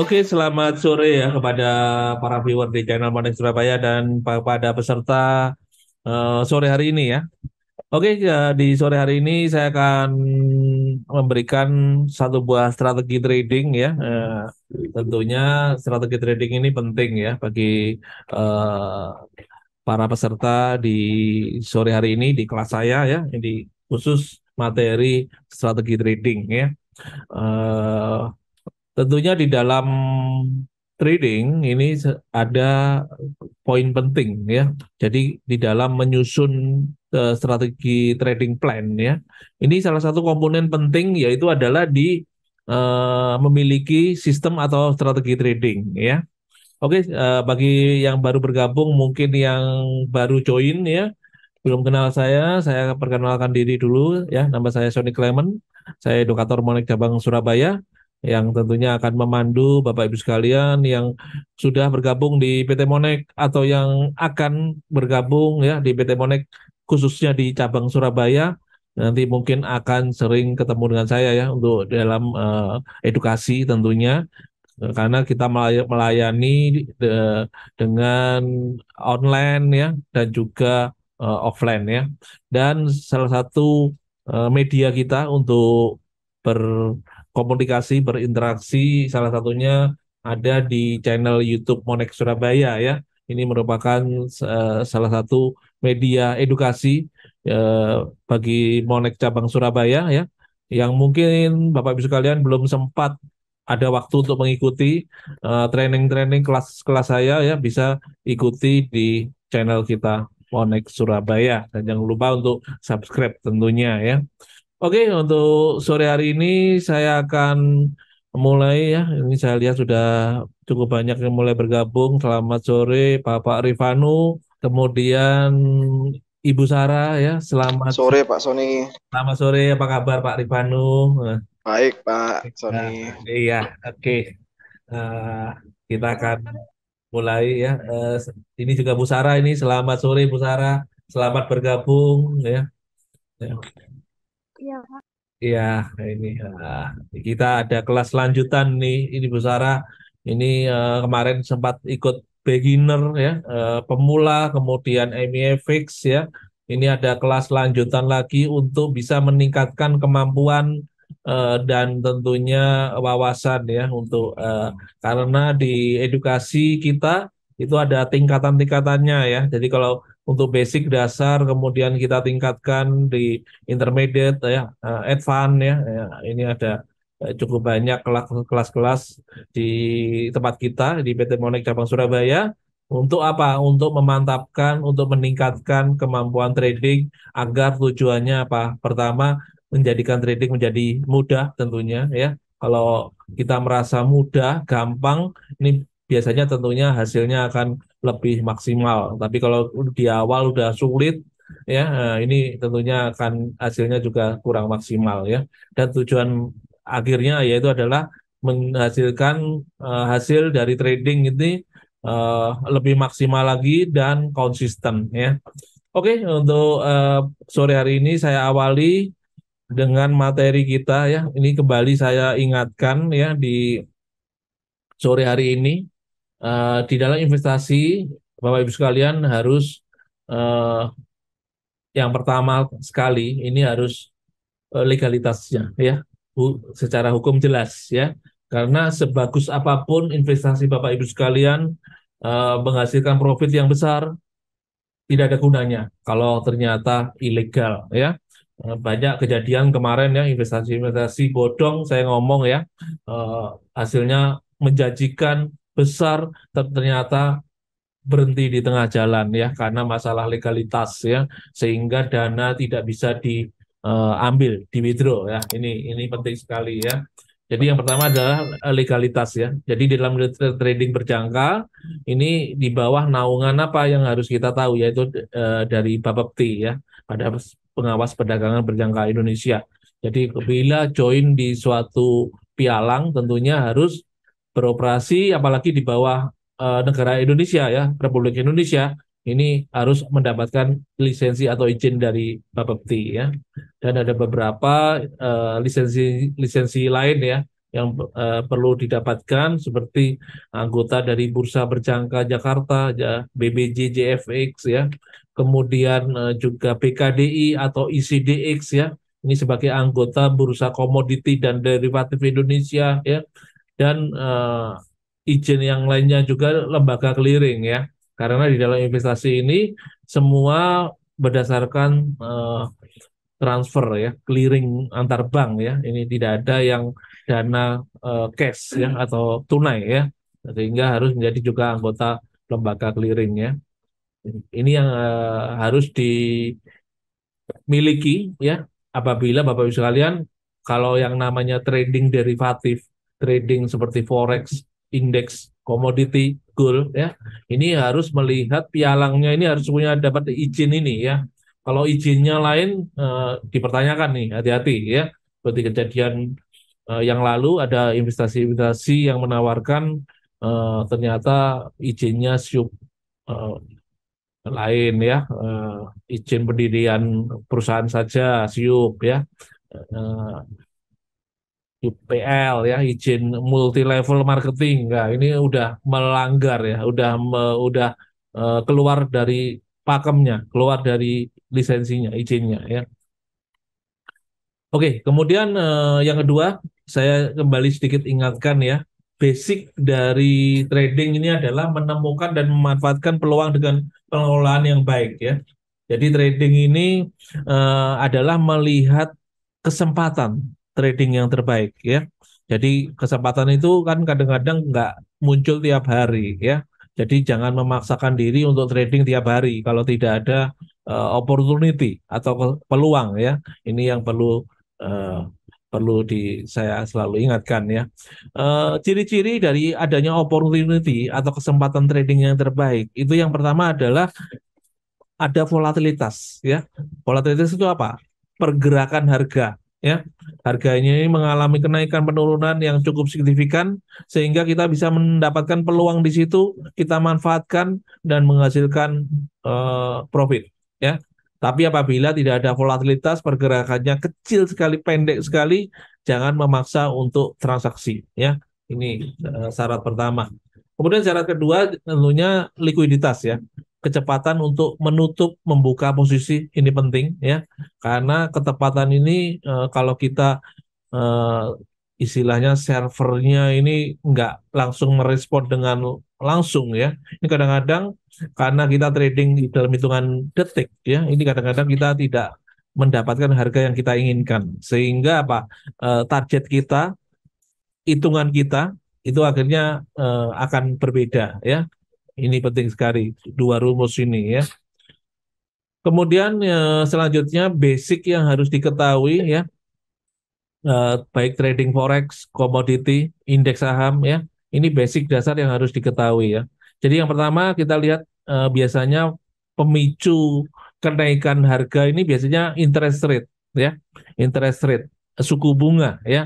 Oke, selamat sore ya kepada para viewer di channel Pandang Surabaya dan kepada peserta uh, sore hari ini ya. Oke, uh, di sore hari ini saya akan memberikan satu buah strategi trading ya. Uh, tentunya strategi trading ini penting ya bagi uh, para peserta di sore hari ini di kelas saya ya, ini khusus materi strategi trading ya. Uh, Tentunya di dalam trading ini ada poin penting ya. Jadi di dalam menyusun uh, strategi trading plan ya. Ini salah satu komponen penting yaitu adalah di uh, memiliki sistem atau strategi trading ya. Oke, uh, bagi yang baru bergabung mungkin yang baru join ya, belum kenal saya, saya perkenalkan diri dulu ya. Nama saya Sony Clement, saya edukator Monik Cabang Surabaya yang tentunya akan memandu Bapak Ibu sekalian yang sudah bergabung di PT Monek atau yang akan bergabung ya di PT Monek khususnya di cabang Surabaya nanti mungkin akan sering ketemu dengan saya ya untuk dalam uh, edukasi tentunya karena kita melayani de, eh, dengan online ya dan juga uh, offline ya dan salah satu uh, media kita untuk ber komunikasi, berinteraksi. Salah satunya ada di channel YouTube Monek Surabaya ya. Ini merupakan uh, salah satu media edukasi uh, bagi Monek cabang Surabaya ya. Yang mungkin Bapak Ibu sekalian belum sempat ada waktu untuk mengikuti uh, training-training kelas-kelas saya ya bisa ikuti di channel kita Monek Surabaya dan jangan lupa untuk subscribe tentunya ya. Oke, untuk sore hari ini saya akan mulai ya. Ini saya lihat sudah cukup banyak yang mulai bergabung. Selamat sore Bapak Rifanu, kemudian Ibu Sara ya. Selamat sore Pak Sony. Selamat sore, apa kabar Pak Rifanu? Baik Pak Sony. Nah, iya, oke. Okay. Uh, eh, kita akan mulai ya. Uh, ini juga Bu Sara ini. Selamat sore Bu Sara Selamat bergabung ya. ya. Iya, Pak. Iya, ini uh, kita ada kelas lanjutan nih. Ini Bu Sarah, ini uh, kemarin sempat ikut beginner ya, uh, pemula, kemudian MEFX ya. Ini ada kelas lanjutan lagi untuk bisa meningkatkan kemampuan eh, dan tentunya wawasan ya untuk uh, karena di edukasi kita itu ada tingkatan-tingkatannya ya. Jadi kalau untuk basic dasar kemudian kita tingkatkan di intermediate ya eh, advance ya, ya ini ada eh, cukup banyak kelas-kelas di tempat kita di PT Monik Cabang Surabaya untuk apa? Untuk memantapkan, untuk meningkatkan kemampuan trading agar tujuannya apa? Pertama, menjadikan trading menjadi mudah tentunya ya. Kalau kita merasa mudah, gampang, ini biasanya tentunya hasilnya akan lebih maksimal. Tapi kalau di awal udah sulit, ya eh, ini tentunya akan hasilnya juga kurang maksimal ya. Dan tujuan akhirnya yaitu adalah menghasilkan uh, hasil dari trading ini uh, lebih maksimal lagi dan konsisten ya. Oke, untuk uh, sore hari ini saya awali dengan materi kita ya. Ini kembali saya ingatkan ya di sore hari ini Eh, di dalam investasi Bapak Ibu sekalian harus uh, yang pertama sekali ini harus eh, legalitasnya ya bu, secara hukum jelas ya karena sebagus apapun investasi Bapak Ibu sekalian uh, menghasilkan profit yang besar tidak ada gunanya kalau ternyata ilegal ya banyak kejadian kemarin ya investasi-investasi bodong saya ngomong ya uh, hasilnya menjanjikan besar ternyata berhenti di tengah jalan ya karena masalah legalitas ya sehingga dana tidak bisa diambil eh, uh, di withdraw ya ini ini penting sekali ya jadi yang pertama adalah eh, legalitas ya jadi di dalam trading berjangka ini di bawah naungan apa yang harus kita tahu yaitu uh, dari Bapepti ya pada pengawas perdagangan berjangka Indonesia jadi bila join di suatu pialang tentunya harus beroperasi apalagi di bawah uh, negara Indonesia ya, Republik Indonesia ini harus mendapatkan lisensi atau izin dari Bapepti ya. Dan ada beberapa uh, lisensi lisensi lain ya yang uh, perlu didapatkan seperti anggota dari Bursa Berjangka Jakarta ya, BBJ JFX ya. Kemudian uh, juga BKDI atau ICDX ya ini sebagai anggota Bursa Komoditi dan Derivatif Indonesia ya dan uh, izin yang lainnya juga lembaga clearing ya karena di dalam investasi ini semua berdasarkan uh, transfer ya clearing antar bank ya ini tidak ada yang dana uh, cash ya atau tunai ya sehingga harus menjadi juga anggota lembaga clearing ya ini yang uh, harus dimiliki ya apabila Bapak Ibu sekalian kalau yang namanya trading derivatif trading seperti forex, indeks, komoditi, gold ya. Ini harus melihat pialangnya ini harus punya dapat izin ini ya. Kalau izinnya lain eh, dipertanyakan nih, hati-hati ya. Seperti kejadian eh, yang lalu ada investasi-investasi yang menawarkan eh, ternyata izinnya siup eh, lain ya eh, izin pendirian perusahaan saja siup ya Eh, PL ya izin multi level marketing nah, ini udah melanggar ya udah me, udah uh, keluar dari pakemnya keluar dari lisensinya izinnya ya oke kemudian uh, yang kedua saya kembali sedikit ingatkan ya basic dari trading ini adalah menemukan dan memanfaatkan peluang dengan pengelolaan yang baik ya jadi trading ini uh, adalah melihat kesempatan trading yang terbaik ya. Jadi kesempatan itu kan kadang-kadang nggak muncul tiap hari ya. Jadi jangan memaksakan diri untuk trading tiap hari kalau tidak ada uh, opportunity atau peluang ya. Ini yang perlu uh, perlu di saya selalu ingatkan ya. Eh, ciri-ciri uh, dari adanya opportunity atau kesempatan trading yang terbaik itu yang pertama adalah ada volatilitas ya. Volatilitas itu apa? Pergerakan harga ya harganya ini mengalami kenaikan penurunan yang cukup signifikan sehingga kita bisa mendapatkan peluang di situ kita manfaatkan dan menghasilkan uh, profit ya tapi apabila tidak ada volatilitas pergerakannya kecil sekali pendek sekali jangan memaksa untuk transaksi ya ini uh, syarat pertama kemudian syarat kedua tentunya likuiditas ya kecepatan untuk menutup membuka posisi ini penting ya karena ketepatan ini e, kalau kita e, istilahnya servernya ini nggak langsung merespon dengan langsung ya ini kadang-kadang karena kita trading di dalam hitungan detik ya ini kadang-kadang kita tidak mendapatkan harga yang kita inginkan sehingga apa e, target kita hitungan kita itu akhirnya e, akan berbeda ya ini penting sekali dua rumus ini ya. Kemudian ya, selanjutnya basic yang harus diketahui ya eh, baik trading forex, commodity indeks saham ya. Ini basic dasar yang harus diketahui ya. Jadi yang pertama kita lihat eh, biasanya pemicu kenaikan harga ini biasanya interest rate ya interest rate suku bunga ya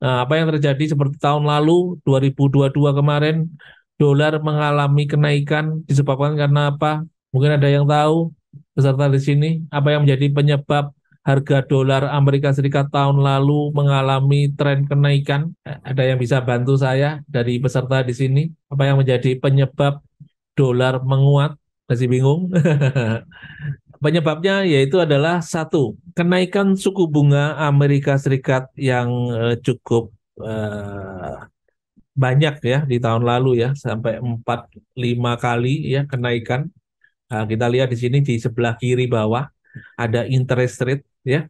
nah, apa yang terjadi seperti tahun lalu 2022 kemarin dolar mengalami kenaikan disebabkan karena apa? Mungkin ada yang tahu peserta di sini apa yang menjadi penyebab harga dolar Amerika Serikat tahun lalu mengalami tren kenaikan? Ada yang bisa bantu saya dari peserta di sini? Apa yang menjadi penyebab dolar menguat? Masih bingung? Penyebabnya yaitu adalah satu, kenaikan suku bunga Amerika Serikat yang eh, cukup eh, banyak ya di tahun lalu ya sampai 4 5 kali ya kenaikan. Nah, kita lihat di sini di sebelah kiri bawah ada interest rate ya.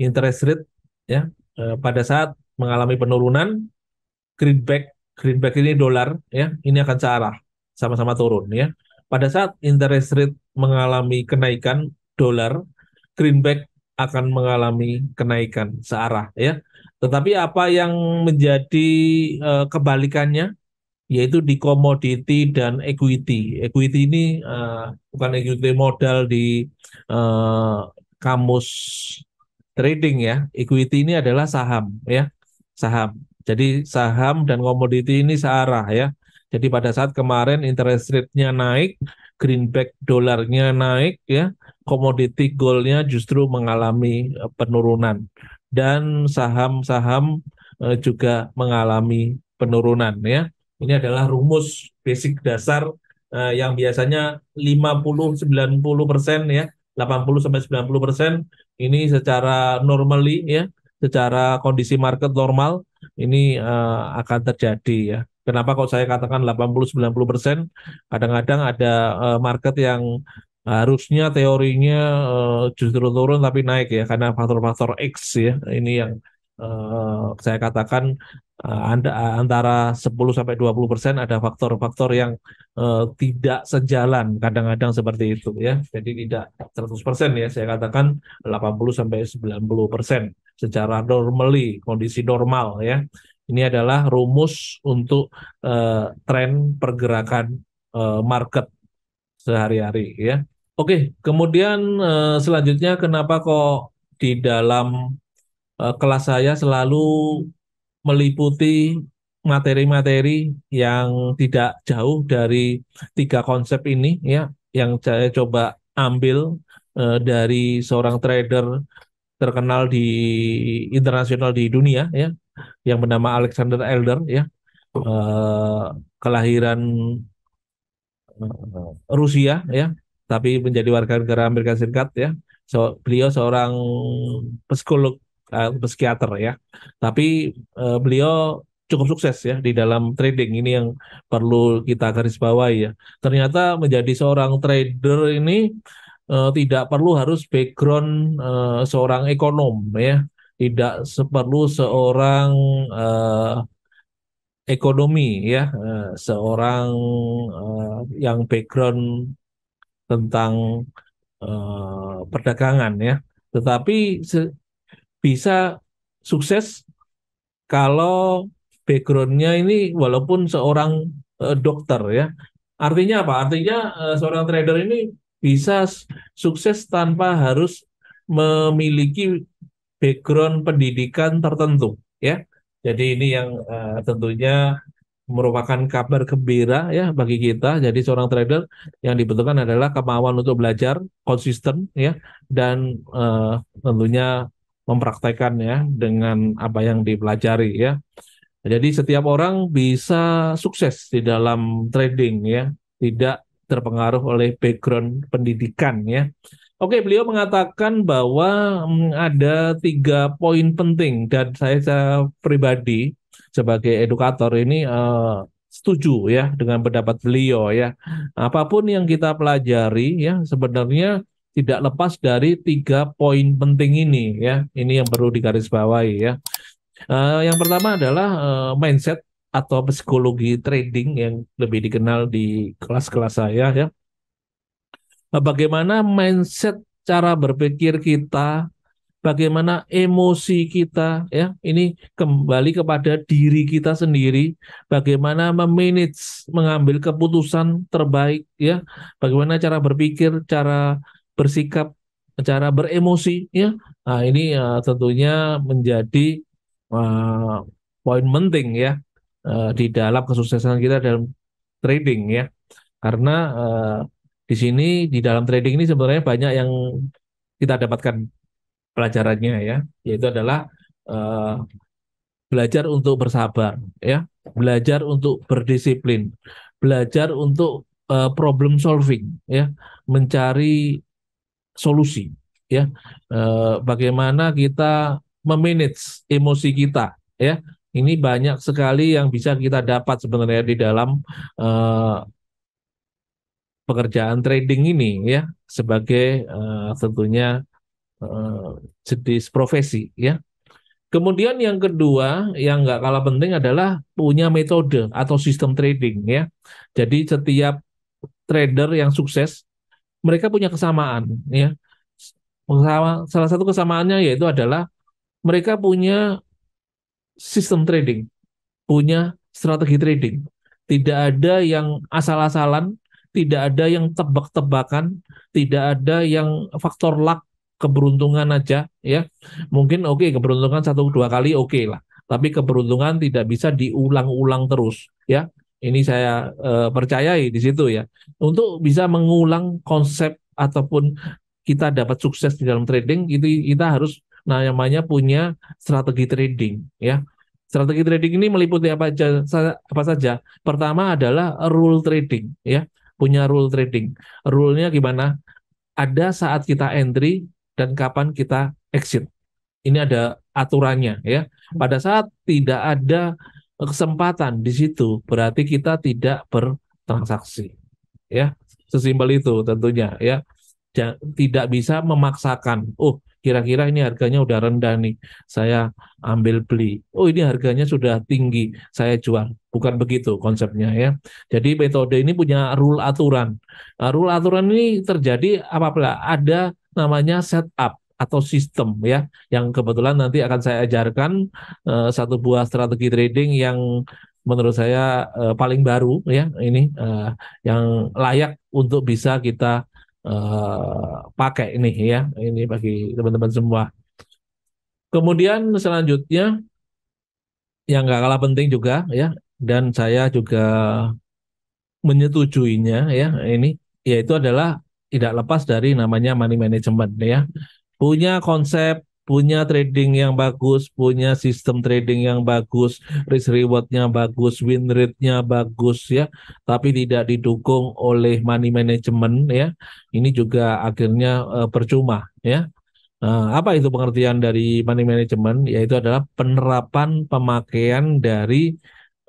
Interest rate ya eh, pada saat mengalami penurunan greenback greenback ini dolar ya ini akan searah sama-sama turun ya. Pada saat interest rate mengalami kenaikan dolar greenback akan mengalami kenaikan searah ya. Tetapi apa yang menjadi uh, kebalikannya yaitu di komoditi dan equity. Equity ini uh, bukan equity modal di uh, kamus trading ya. Equity ini adalah saham ya, saham. Jadi saham dan komoditi ini searah ya. Jadi pada saat kemarin interest rate-nya naik, greenback dolarnya naik ya, komoditi goldnya justru mengalami penurunan dan saham-saham eh, juga mengalami penurunan ya. Ini adalah rumus basic dasar uh, yang biasanya 50 90% ya, 80 sampai 90% ini secara normally ya, secara kondisi market normal ini uh, akan terjadi ya. Kenapa kok saya katakan 80-90 persen? Kadang-kadang ada uh, market yang harusnya teorinya uh, justru turun tapi naik ya karena faktor-faktor X ya ini yang uh, saya katakan uh, anda, antara 10 sampai 20 persen ada faktor-faktor yang uh, tidak sejalan kadang-kadang seperti itu ya jadi tidak 100 persen ya saya katakan 80 sampai 90 persen secara normally kondisi normal ya ini adalah rumus untuk uh, tren pergerakan uh, market sehari-hari ya Oke, kemudian eh, selanjutnya kenapa kok di dalam eh, kelas saya selalu meliputi materi-materi yang tidak jauh dari tiga konsep ini ya yang saya coba ambil eh, dari seorang trader terkenal di internasional di dunia ya yang bernama Alexander Elder ya oh. kelahiran Rusia ya tapi menjadi warga negara Amerika Serikat ya. So, beliau seorang psikolog uh, psikiater ya. Tapi uh, beliau cukup sukses ya di dalam trading ini yang perlu kita garis bawahi ya. Ternyata menjadi seorang trader ini uh, tidak perlu harus background uh, seorang ekonom ya. Tidak perlu seorang uh, ekonomi ya, seorang uh, yang background tentang uh, perdagangan ya. Tetapi bisa sukses kalau backgroundnya ini walaupun seorang uh, dokter ya. Artinya apa? Artinya uh, seorang trader ini bisa sukses tanpa harus memiliki background pendidikan tertentu ya. Jadi ini yang uh, tentunya merupakan kabar gembira ya bagi kita. Jadi seorang trader yang dibutuhkan adalah kemauan untuk belajar konsisten ya dan uh, tentunya mempraktekkan ya dengan apa yang dipelajari ya. Jadi setiap orang bisa sukses di dalam trading ya, tidak terpengaruh oleh background pendidikan ya. Oke, beliau mengatakan bahwa hmm, ada tiga poin penting dan saya, saya pribadi sebagai edukator ini uh, setuju ya dengan pendapat beliau ya. Apapun yang kita pelajari ya sebenarnya tidak lepas dari tiga poin penting ini ya. Ini yang perlu digarisbawahi ya. Uh, yang pertama adalah uh, mindset atau psikologi trading yang lebih dikenal di kelas-kelas saya ya Nah, bagaimana mindset cara berpikir kita, bagaimana emosi kita ya. Ini kembali kepada diri kita sendiri, bagaimana memanage, mengambil keputusan terbaik ya. Bagaimana cara berpikir, cara bersikap, cara beremosi ya. Nah, ini ya, tentunya menjadi uh, poin penting ya uh, di dalam kesuksesan kita dalam trading ya. Karena uh, di sini di dalam trading ini sebenarnya banyak yang kita dapatkan pelajarannya ya, yaitu adalah uh, belajar untuk bersabar ya, belajar untuk berdisiplin, belajar untuk uh, problem solving ya, mencari solusi ya, uh, bagaimana kita memanage emosi kita ya. Ini banyak sekali yang bisa kita dapat sebenarnya di dalam uh, pekerjaan trading ini ya sebagai uh, tentunya uh, jenis profesi ya. Kemudian yang kedua yang nggak kalah penting adalah punya metode atau sistem trading ya. Jadi setiap trader yang sukses mereka punya kesamaan ya. Salah satu kesamaannya yaitu adalah mereka punya sistem trading, punya strategi trading. Tidak ada yang asal-asalan tidak ada yang tebak-tebakan, tidak ada yang faktor luck keberuntungan aja ya. Mungkin oke okay, keberuntungan satu dua kali oke okay lah, tapi keberuntungan tidak bisa diulang-ulang terus ya. Ini saya eh, percayai di situ ya. Untuk bisa mengulang konsep ataupun kita dapat sukses di dalam trading itu kita harus nah, namanya punya strategi trading ya. Strategi trading ini meliputi apa saja? Apa saja? Pertama adalah rule trading ya punya rule trading. Rule-nya gimana? Ada saat kita entry dan kapan kita exit. Ini ada aturannya ya. Pada saat tidak ada kesempatan di situ, berarti kita tidak bertransaksi. Ya, sesimpel itu tentunya ya. Tidak bisa memaksakan. Oh, kira-kira ini harganya udah rendah nih, saya ambil beli. Oh ini harganya sudah tinggi, saya jual. Bukan begitu konsepnya ya. Jadi metode ini punya rule aturan. Nah, rule aturan ini terjadi apabila ada namanya setup atau sistem ya yang kebetulan nanti akan saya ajarkan uh, satu buah strategi trading yang menurut saya uh, paling baru ya ini uh, yang layak untuk bisa kita Eh, pakai ini ya ini bagi teman-teman semua kemudian selanjutnya yang nggak kalah penting juga ya dan saya juga menyetujuinya ya ini yaitu adalah tidak lepas dari namanya money management ya punya konsep punya trading yang bagus, punya sistem trading yang bagus, risk rewardnya bagus, win rate-nya bagus ya, tapi tidak didukung oleh money management ya, ini juga akhirnya uh, percuma ya. Nah, apa itu pengertian dari money management? Yaitu adalah penerapan pemakaian dari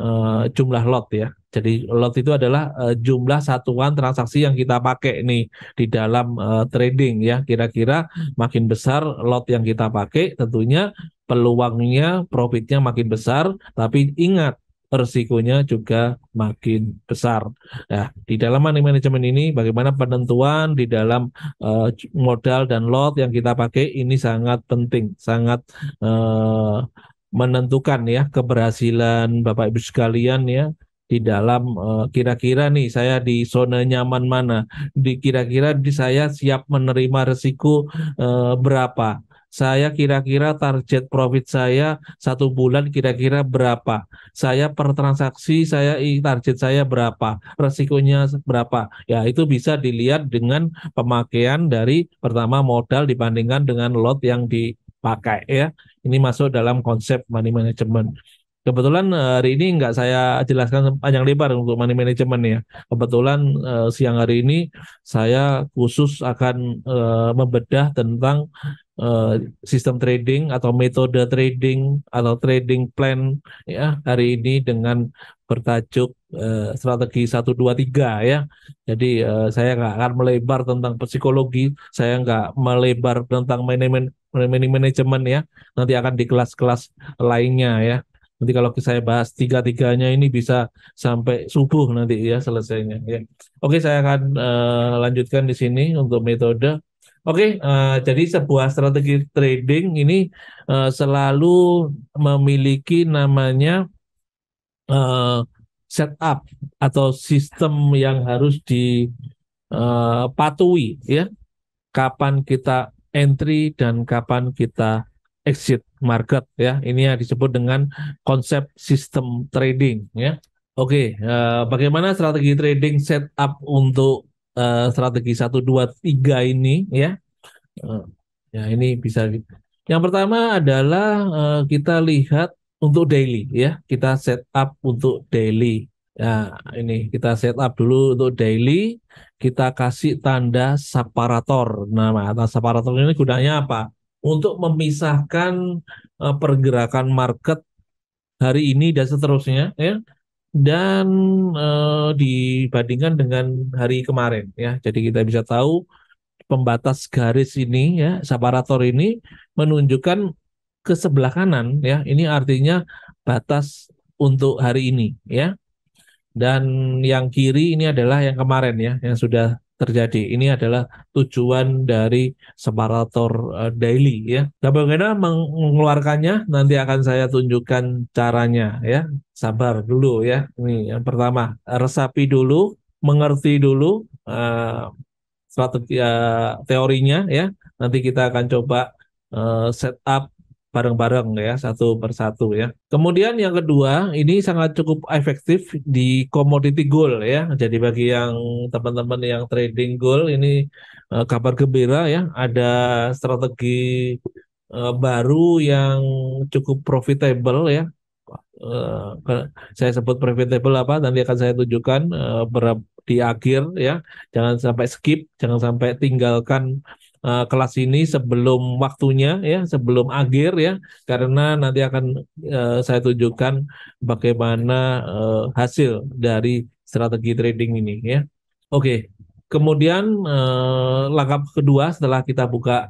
uh, jumlah lot ya. Jadi lot itu adalah uh, jumlah satuan transaksi yang kita pakai nih di dalam uh, trading ya. Kira-kira makin besar lot yang kita pakai tentunya peluangnya profitnya makin besar tapi ingat resikonya juga makin besar. Nah, di dalam money management ini bagaimana penentuan di dalam uh, modal dan lot yang kita pakai ini sangat penting, sangat uh, menentukan ya keberhasilan Bapak Ibu sekalian ya di dalam eh, kira-kira nih saya di zona nyaman mana, di kira-kira di saya siap menerima resiko eh, berapa. Saya kira-kira target profit saya satu bulan kira-kira berapa. Saya per transaksi saya target saya berapa, resikonya berapa. Ya itu bisa dilihat dengan pemakaian dari pertama modal dibandingkan dengan lot yang dipakai ya. Ini masuk dalam konsep money management. Kebetulan eh, hari ini nggak saya jelaskan panjang lebar untuk money management ya. Kebetulan uh, siang hari ini saya khusus akan uh, membedah tentang uh, sistem trading atau metode trading atau trading plan ya hari ini dengan bertajuk uh, strategi 123 ya. Jadi uh, saya nggak akan melebar tentang psikologi, saya nggak melebar tentang money management ya. Nanti akan di kelas-kelas lainnya ya Nanti kalau saya bahas tiga-tiganya ini bisa sampai subuh nanti ya selesainya. Ya. Oke, saya akan uh, lanjutkan di sini untuk metode. Oke, uh, jadi sebuah strategi trading ini uh, selalu memiliki namanya uh, setup atau sistem yang harus dipatuhi ya. Kapan kita entry dan kapan kita exit market ya. Ini yang disebut dengan konsep sistem trading ya. Oke, okay, uh, eh, bagaimana strategi trading setup untuk uh, strategi satu dua tiga ini ya? Uh, ya ini bisa yang pertama adalah uh, kita lihat untuk daily ya. Kita setup untuk daily. Ya, ini kita setup dulu untuk daily, kita kasih tanda separator. Nama atas separator ini gunanya apa? untuk memisahkan uh, pergerakan market hari ini dan seterusnya ya dan uh, dibandingkan dengan hari kemarin ya. Jadi kita bisa tahu pembatas garis ini ya separator ini menunjukkan ke sebelah kanan ya. Ini artinya batas untuk hari ini ya. Dan yang kiri ini adalah yang kemarin ya yang sudah terjadi. Ini adalah tujuan dari separator uh, eh, daily ya. Nah, bagaimana mengeluarkannya? Nanti akan saya tunjukkan caranya ya. Sabar dulu ya. Ini yang pertama, resapi dulu, mengerti dulu uh, strategi uh, teorinya ya. Nanti kita akan coba uh, set bareng-bareng ya satu persatu ya. Kemudian yang kedua ini sangat cukup efektif di commodity gold ya. Jadi bagi yang teman-teman yang trading gold ini uh, kabar gembira ya ada strategi uh, baru yang cukup profitable ya. Uh, saya sebut profitable apa nanti akan saya tunjukkan uh, berapa di akhir ya. Jangan sampai skip, jangan sampai tinggalkan uh, kelas ini sebelum waktunya ya, sebelum akhir ya, karena nanti akan uh, saya tunjukkan bagaimana uh, hasil dari strategi trading ini ya. Oke, kemudian uh, langkah kedua setelah kita buka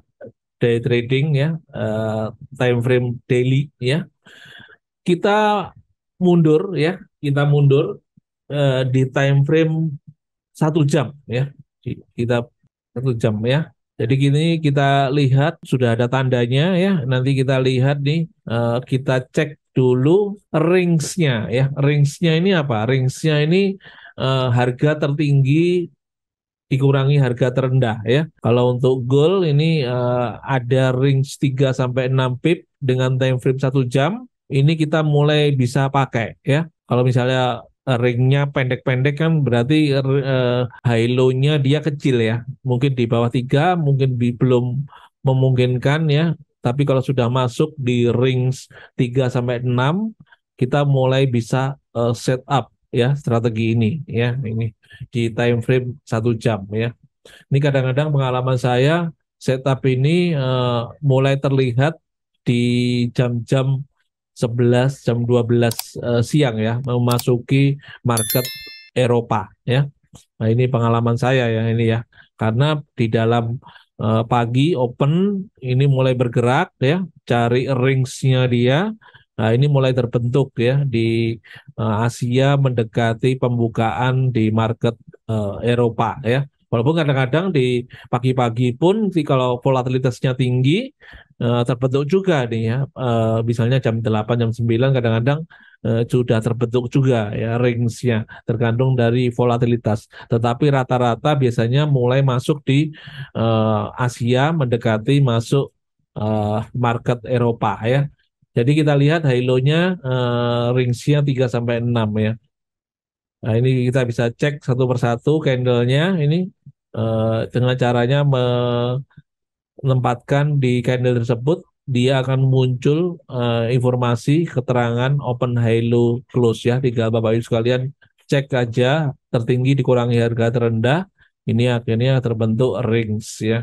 day trading ya, uh, time frame daily ya, kita mundur ya, kita mundur uh, di time frame satu jam ya, kita satu jam ya. Jadi gini kita lihat sudah ada tandanya ya. Nanti kita lihat nih, uh, kita cek dulu ringsnya ya. Ringsnya ini apa? Ringsnya ini uh, harga tertinggi dikurangi harga terendah ya. Kalau untuk gold ini uh, ada range 3 sampai 6 pip dengan time frame 1 jam, ini kita mulai bisa pakai ya. Kalau misalnya ringnya pendek-pendek kan berarti uh, eh, high nya dia kecil ya. Mungkin di bawah tiga, mungkin di, belum memungkinkan ya. Tapi kalau sudah masuk di rings 3 sampai 6, kita mulai bisa uh, set up ya strategi ini ya ini di time frame satu jam ya. Ini kadang-kadang pengalaman saya setup ini uh, mulai terlihat di jam-jam 11 jam 12 uh, eh, siang ya memasuki market Eropa ya. Nah, ini pengalaman saya yang ini ya. Karena di dalam uh, pagi open ini mulai bergerak ya, cari ringsnya dia. Nah, ini mulai terbentuk ya di uh, Asia mendekati pembukaan di market uh, Eropa ya. Walaupun kadang-kadang di pagi-pagi pun sih kalau volatilitasnya tinggi eh, terbentuk juga nih ya. Eh, misalnya jam 8 jam 9 kadang-kadang eh, sudah terbentuk juga ya ringsnya tergantung dari volatilitas. Tetapi rata-rata biasanya mulai masuk di Asia mendekati masuk market Eropa ya. Jadi kita lihat halonya nya uh, 3 sampai 6 ya. Nah ini kita bisa cek satu persatu candlenya ini uh, dengan caranya menempatkan di candle tersebut dia akan muncul uh, informasi keterangan open high low close ya tinggal bapak ibu sekalian cek aja tertinggi dikurangi harga terendah ini akhirnya terbentuk rings ya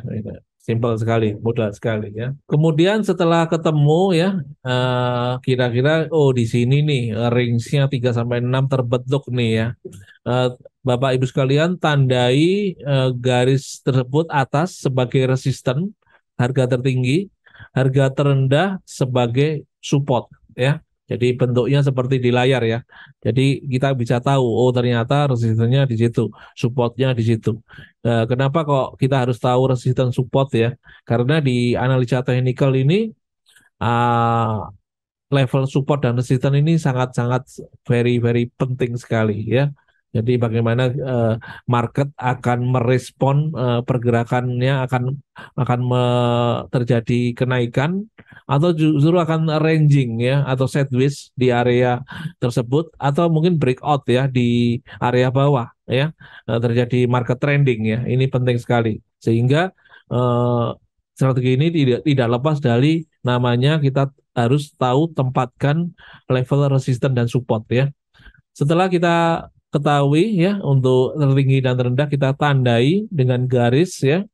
Simpel sekali, mudah sekali ya. Kemudian setelah ketemu ya, eh, kira-kira uh, oh di sini nih ringsnya 3 sampai enam terbentuk nih ya. Uh, Bapak Ibu sekalian tandai uh, garis tersebut atas sebagai resisten harga tertinggi, harga terendah sebagai support ya. Jadi bentuknya seperti di layar ya. Jadi kita bisa tahu, oh ternyata resistennya di situ, supportnya di situ. Nah, kenapa kok kita harus tahu resisten support ya? Karena di analisa teknikal ini uh, level support dan resisten ini sangat-sangat very very penting sekali ya. Jadi bagaimana uh, market akan merespon uh, pergerakannya akan akan me terjadi kenaikan atau justru akan ranging ya atau wish di area tersebut atau mungkin breakout ya di area bawah ya eh, terjadi market trending ya ini penting sekali sehingga eh, strategi ini tidak tidak lepas dari namanya kita harus tahu tempatkan level resisten dan support ya setelah kita ketahui ya untuk tertinggi dan terendah kita tandai dengan garis ya.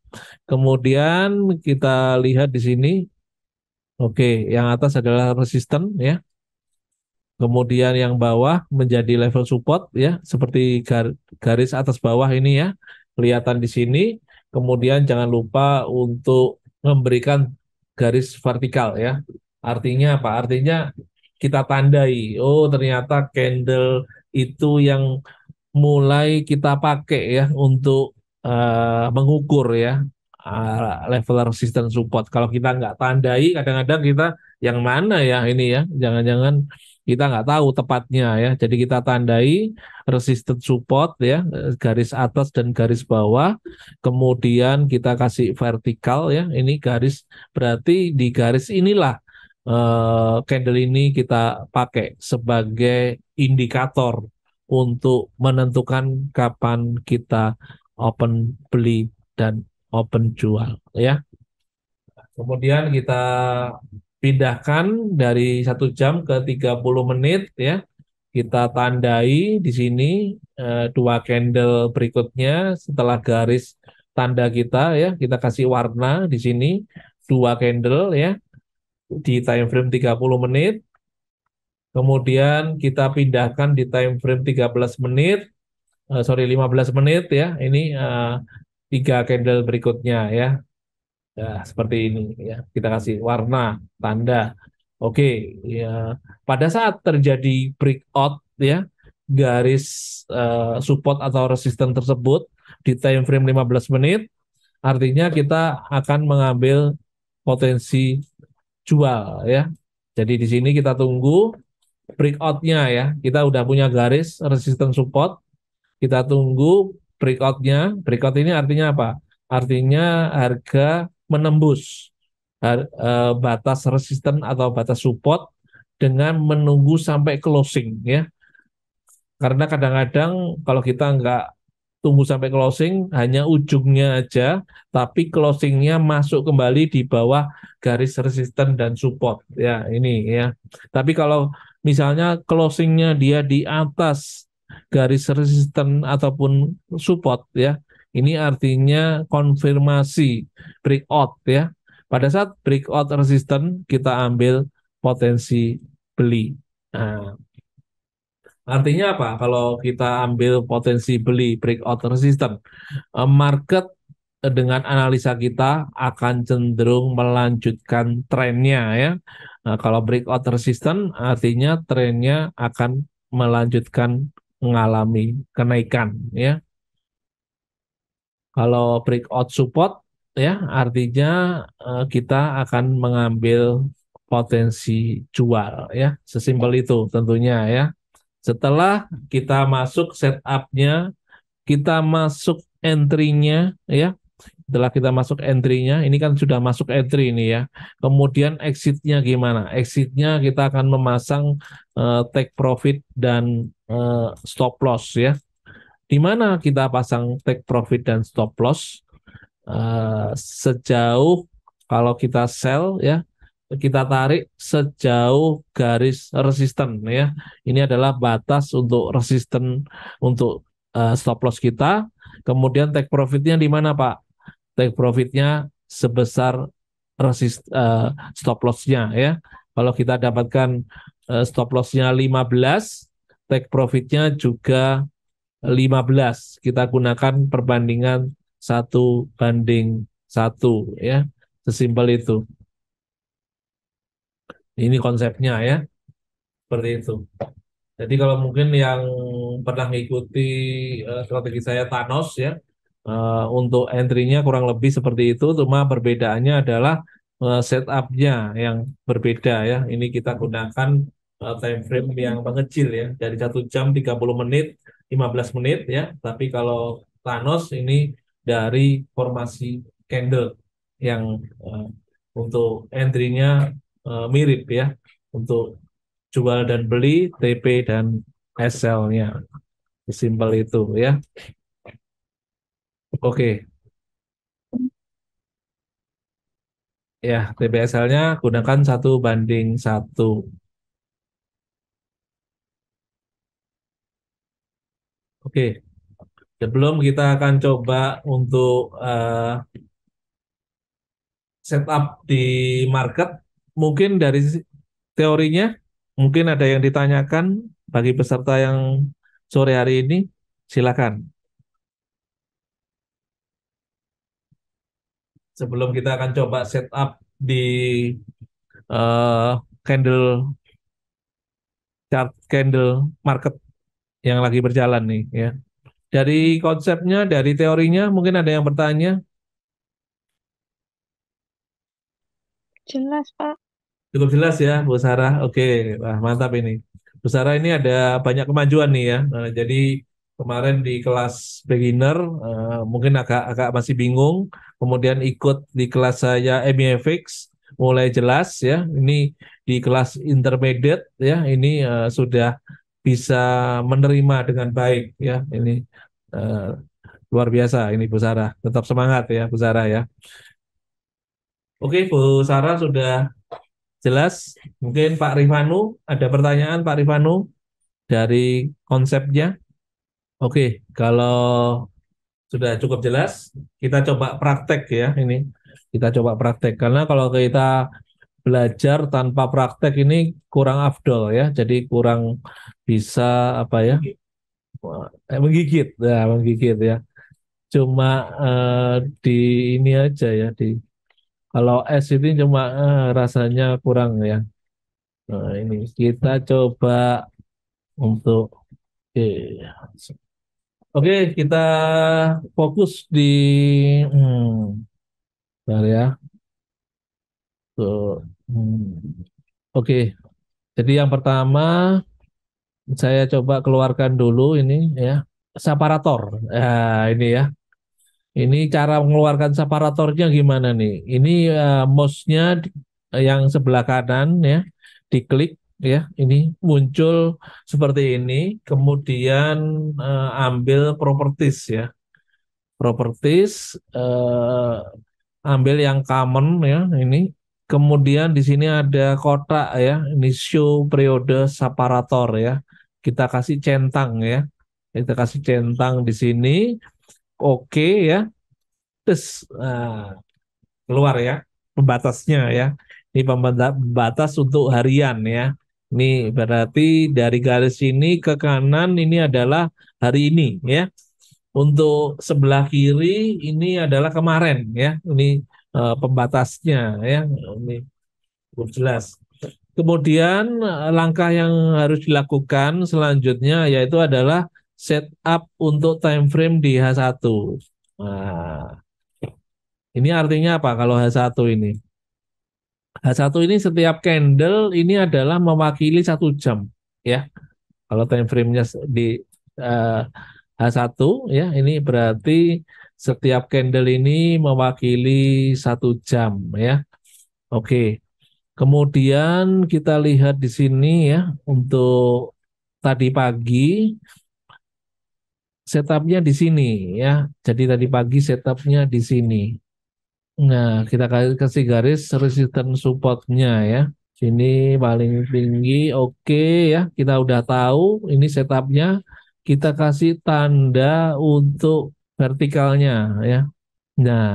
Kemudian kita lihat di sini Oke, yang atas adalah resisten ya. Kemudian yang bawah menjadi level support ya, seperti garis atas bawah ini ya, kelihatan di sini. Kemudian jangan lupa untuk memberikan garis vertikal ya. Artinya apa? Artinya kita tandai, oh ternyata candle itu yang mulai kita pakai ya untuk uh, mengukur ya uh, level resistance support. Kalau kita nggak tandai, kadang-kadang kita yang mana ya ini ya, jangan-jangan kita nggak tahu tepatnya ya. Jadi kita tandai resistance support ya, garis atas dan garis bawah. Kemudian kita kasih vertikal ya, ini garis berarti di garis inilah uh, candle ini kita pakai sebagai indikator untuk menentukan kapan kita open beli dan open jual ya. Kemudian kita pindahkan dari satu jam ke 30 menit ya. Kita tandai di sini eh, dua candle berikutnya setelah garis tanda kita ya, kita kasih warna di sini dua candle ya di time frame 30 menit. Kemudian kita pindahkan di time frame 13 menit, uh, sorry 15 menit ya. Ini uh, tiga candle berikutnya ya. Ya, seperti ini ya. Kita kasih warna tanda. Oke, okay, ya. Pada saat terjadi breakout ya garis uh, support atau resisten tersebut di time frame 15 menit, artinya kita akan mengambil potensi jual ya. Jadi di sini kita tunggu breakoutnya ya. Kita udah punya garis resisten support. Kita tunggu breakoutnya breakout ini artinya apa artinya harga menembus har, e, batas resisten atau batas support dengan menunggu sampai closing ya karena kadang-kadang kalau kita nggak tunggu sampai closing hanya ujungnya aja, tapi closingnya masuk kembali di bawah garis resisten dan support ya ini ya. Tapi kalau misalnya closingnya dia di atas garis resisten ataupun support ya. Ini artinya konfirmasi breakout ya. Pada saat breakout resisten kita ambil potensi beli. Nah, artinya apa? Kalau kita ambil potensi beli breakout resisten, eh, market dengan analisa kita akan cenderung melanjutkan trennya ya. Nah, kalau breakout resisten artinya trennya akan melanjutkan mengalami kenaikan ya. Kalau breakout support ya artinya eh, kita akan mengambil potensi jual ya. Sesimpel itu tentunya ya. Setelah kita masuk setupnya, kita masuk entry-nya ya setelah kita masuk entry-nya, ini kan sudah masuk entry ini ya. Kemudian exit-nya gimana? Exit-nya kita akan memasang uh, take profit dan uh, stop loss ya. Di mana kita pasang take profit dan stop loss? Uh, sejauh kalau kita sell ya, kita tarik sejauh garis resisten ya. Ini adalah batas untuk resisten untuk uh, stop loss kita. Kemudian take profitnya di mana Pak? take profitnya sebesar resist uh, stop lossnya ya. Kalau kita dapatkan uh, stop lossnya nya 15, take profitnya nya juga 15. Kita gunakan perbandingan satu banding satu ya. Sesimpel itu. Ini konsepnya ya. Seperti itu. Jadi kalau mungkin yang pernah mengikuti uh, eh, strategi saya Thanos ya, Uh, untuk entry-nya kurang lebih seperti itu, cuma perbedaannya adalah uh, setup-nya yang berbeda ya. Ini kita gunakan uh, time frame yang mengecil ya, dari satu jam 30 menit, 15 menit ya. Tapi kalau Thanos ini dari formasi candle yang uh, untuk entry-nya uh, mirip ya, untuk jual dan beli, TP dan SL-nya. Simpel itu ya. Oke. Ya, TBSL-nya gunakan satu banding satu. Oke, sebelum kita akan coba untuk uh, setup di market, mungkin dari teorinya, mungkin ada yang ditanyakan bagi peserta yang sore hari ini, silakan. sebelum kita akan coba setup di uh, candle chart candle market yang lagi berjalan nih ya. Dari konsepnya, dari teorinya mungkin ada yang bertanya. Jelas, Pak. Cukup jelas ya, Bu Sarah. Oke, wah mantap ini. Bu Sarah ini ada banyak kemajuan nih ya. Nah, jadi kemarin di kelas beginner uh, mungkin agak agak masih bingung kemudian ikut di kelas saya MEFX eh, mulai jelas ya ini di kelas intermediate ya ini uh, sudah bisa menerima dengan baik ya ini uh, luar biasa ini Bu Sarah tetap semangat ya Bu Sarah ya Oke Bu Sarah sudah jelas mungkin Pak Rifanu ada pertanyaan Pak Rifanu dari konsepnya Oke, kalau sudah cukup jelas, kita coba praktek ya ini. Kita coba praktek karena kalau kita belajar tanpa praktek ini kurang afdol ya. Jadi kurang bisa apa ya? Eh, menggigit. Ya, menggigit ya. Cuma eh, di ini aja ya di kalau es ini cuma eh, rasanya kurang ya. Nah, ini kita coba untuk eh, Oke, kita fokus di hmm, bentar ya. So, Hmm. Oke, jadi yang pertama saya coba keluarkan dulu ini ya separator. Ya ini ya. Ini cara mengeluarkan separatornya gimana nih? Ini uh, mouse-nya yang sebelah kanan ya, diklik ya ini muncul seperti ini kemudian eh, ambil properties ya properties eh, ambil yang common ya ini kemudian di sini ada kotak ya ini show periode separator ya kita kasih centang ya kita kasih centang di sini oke okay, ya terus eh, keluar ya pembatasnya ya ini pembatas untuk harian ya ini berarti dari garis ini ke kanan ini adalah hari ini ya. Untuk sebelah kiri ini adalah kemarin ya. Ini uh, pembatasnya ya. Ini jelas. Kemudian eh, langkah yang harus dilakukan selanjutnya yaitu adalah setup untuk time frame di H1. Nah, ini artinya apa kalau H1 ini? H1 nah, ini setiap candle ini adalah mewakili satu jam ya. Kalau time frame-nya di uh, eh, H1 ya ini berarti setiap candle ini mewakili satu jam ya. Oke. Kemudian kita lihat di sini ya untuk tadi pagi setupnya di sini ya. Jadi tadi pagi setupnya di sini. Nah, kita kasih garis resistance supportnya ya. Sini paling tinggi, oke okay, ya. Kita udah tahu ini setupnya. Kita kasih tanda untuk vertikalnya ya. Nah,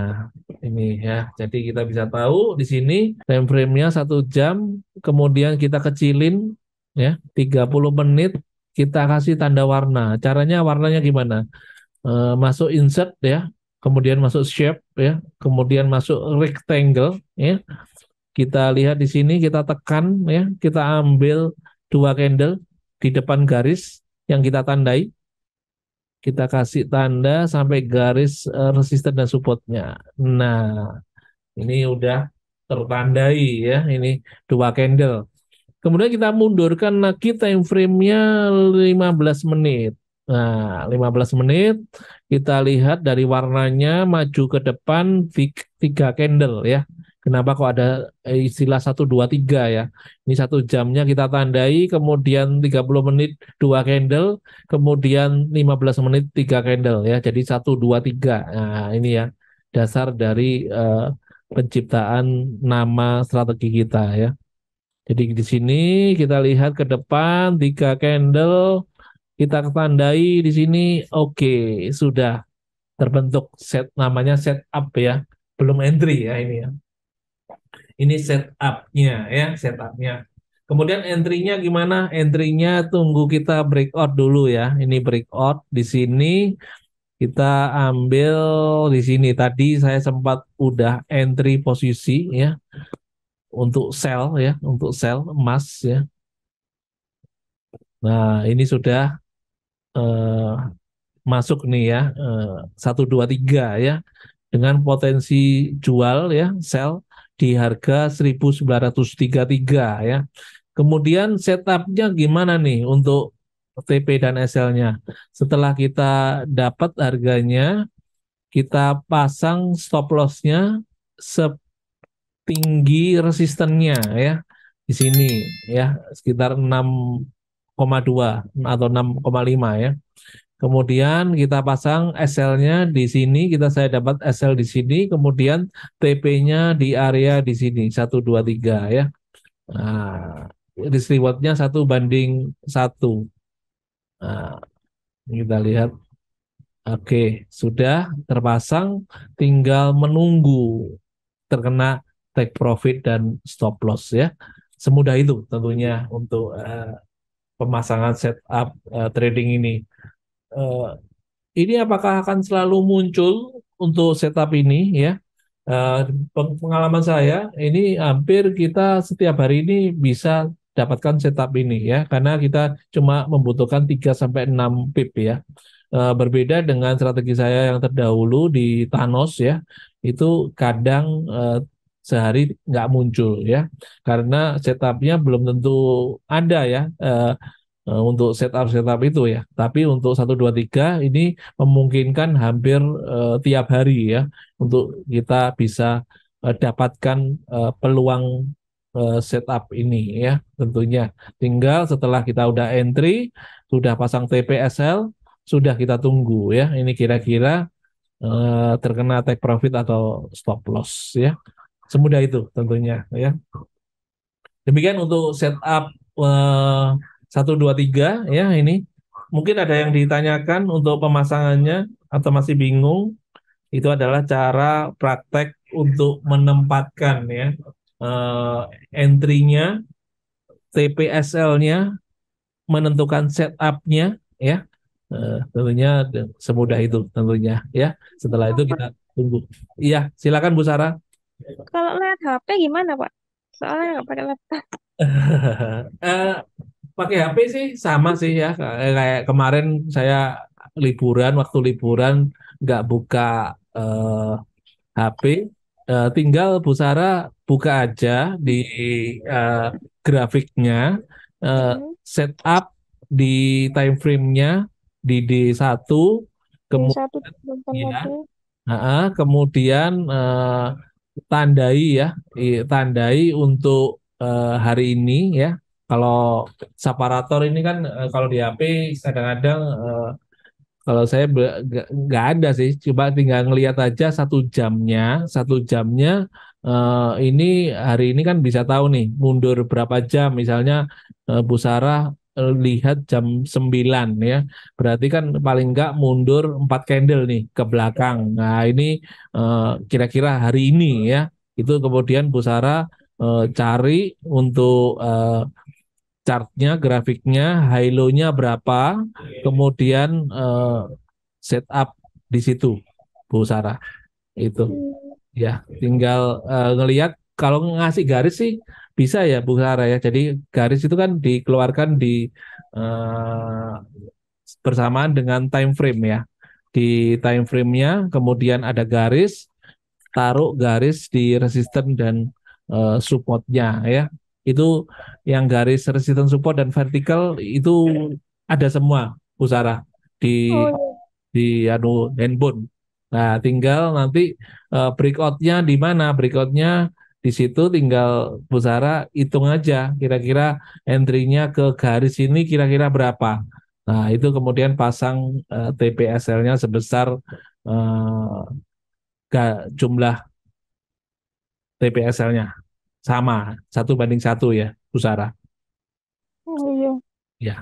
ini ya. Jadi kita bisa tahu di sini time frame-nya satu jam, kemudian kita kecilin ya 30 menit, kita kasih tanda warna. Caranya warnanya gimana? E, masuk insert ya, kemudian masuk shape ya, kemudian masuk rectangle ya. Kita lihat di sini kita tekan ya, kita ambil dua candle di depan garis yang kita tandai. Kita kasih tanda sampai garis eh, resisten dan supportnya. Nah, ini udah tertandai ya, ini dua candle. Kemudian kita mundurkan lagi nah, time frame-nya 15 menit. Nah, 15 menit kita lihat dari warnanya maju ke depan tiga candle ya. Kenapa kok ada eh, istilah 1 2 3 ya? Ini satu jamnya kita tandai, kemudian 30 menit dua candle, kemudian 15 menit tiga candle ya. Jadi 1 2 3. Nah, ini ya dasar dari uh, penciptaan nama strategi kita ya. Jadi di sini kita lihat ke depan tiga candle kita tandai di sini oke okay, sudah terbentuk set namanya setup ya belum entry ya ini ya ini setupnya ya setupnya kemudian nya gimana nya tunggu kita breakout dulu ya ini breakout di sini kita ambil di sini tadi saya sempat udah entry posisi ya untuk sell ya untuk sell emas ya nah ini sudah uh, masuk nih ya eh, satu dua tiga ya dengan potensi jual ya sell di harga tiga ya. Kemudian setupnya gimana nih untuk TP dan SL-nya? Setelah kita dapat harganya, kita pasang stop loss-nya setinggi resistennya ya di sini ya sekitar enam 6,2 atau 6,5 ya. Kemudian kita pasang SL-nya di sini, kita saya dapat SL di sini, kemudian TP-nya di area di sini 1 2 3 ya. Nah, risk reward-nya 1 banding 1. Nah, kita lihat Oke, sudah terpasang, tinggal menunggu terkena take profit dan stop loss ya. Semudah itu tentunya untuk uh, pemasangan setup uh, trading ini. Uh, ini apakah akan selalu muncul untuk setup ini ya? Uh, pengalaman saya ini hampir kita setiap hari ini bisa dapatkan setup ini ya karena kita cuma membutuhkan 3 sampai 6 pip ya. Uh, berbeda dengan strategi saya yang terdahulu di Thanos ya. Itu kadang uh, sehari nggak muncul ya karena setupnya belum tentu ada ya eh, eh, untuk setup setup itu ya tapi untuk satu dua tiga ini memungkinkan hampir eh, tiap hari ya untuk kita bisa dapatkan peluang setup ini ya tentunya tinggal setelah kita udah entry sudah pasang TPSL sudah kita tunggu ya ini kira-kira terkena take profit atau stop loss ya semudah itu tentunya ya. Demikian untuk setup eh, satu dua tiga ya ini mungkin ada yang ditanyakan untuk pemasangannya atau masih bingung itu adalah cara praktek untuk menempatkan ya uh, entry-nya, TPSL-nya, menentukan setup-nya ya. Uh, tentunya semudah itu tentunya ya. Setelah itu kita tunggu. Iya, silakan Bu Sarah. Kalau lihat HP gimana, Pak? Soalnya nggak pakai laptop. eh, pakai HP sih sama sih ya. Eh, kayak kemarin saya liburan, waktu liburan nggak buka uh, eh, HP, uh, eh, tinggal Bu Sara buka aja di uh, grafiknya, mm-hmm. setup di time frame-nya di D1, kemudian D1 ya, uh, kemudian uh, tandai ya, tandai untuk uh, hari ini ya. Kalau separator ini kan uh, kalau di HP kadang-kadang uh, kalau saya nggak ada sih, coba tinggal ngelihat aja satu jamnya, satu jamnya uh, ini hari ini kan bisa tahu nih mundur berapa jam misalnya uh, Busara lihat jam 9 ya. Berarti kan paling enggak mundur 4 candle nih ke belakang. Nah, ini eh, kira-kira uh, hari ini ya. Itu kemudian Bu Sarah eh, cari untuk uh, chartnya, grafiknya, high low-nya berapa, kemudian setup di situ Bu Sara. Itu. Ya, tinggal ngelihat kalau ngasih garis sih bisa ya Bu Sarah ya. Jadi garis itu kan dikeluarkan di uh, bersamaan dengan time frame ya. Di time frame-nya kemudian ada garis, taruh garis di resisten dan uh, supportnya ya. Itu yang garis resisten support dan vertikal itu ada semua Bu Sarah di oh. Iya. di anu handphone. Nah, tinggal nanti uh, breakout-nya di mana? Breakout-nya di situ tinggal Bu Sarah hitung aja kira-kira entry-nya ke garis ini kira-kira berapa. Nah, itu kemudian pasang uh, eh, TPSL-nya sebesar uh, jumlah TPSL-nya. Sama, satu banding satu ya, Bu Sarah. Oh, iya. Ya.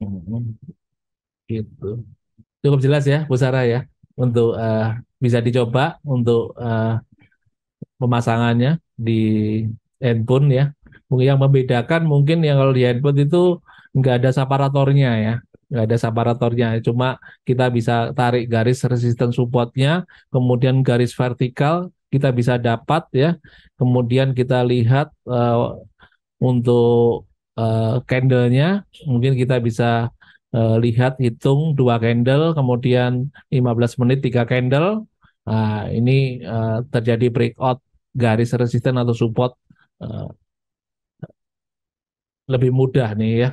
Hmm. Gitu. Cukup jelas ya, Bu Sarah ya, untuk uh, bisa dicoba untuk uh, pemasangannya di handphone ya. mungkin Yang membedakan mungkin yang kalau di handphone itu nggak ada separatornya ya nggak ada separatornya cuma kita bisa tarik garis resisten supportnya kemudian garis vertikal kita bisa dapat ya kemudian kita lihat uh, untuk uh, candlenya mungkin kita bisa uh, lihat hitung dua candle kemudian 15 menit tiga candle Nah, ini uh, terjadi breakout garis resisten atau support uh, lebih mudah nih ya.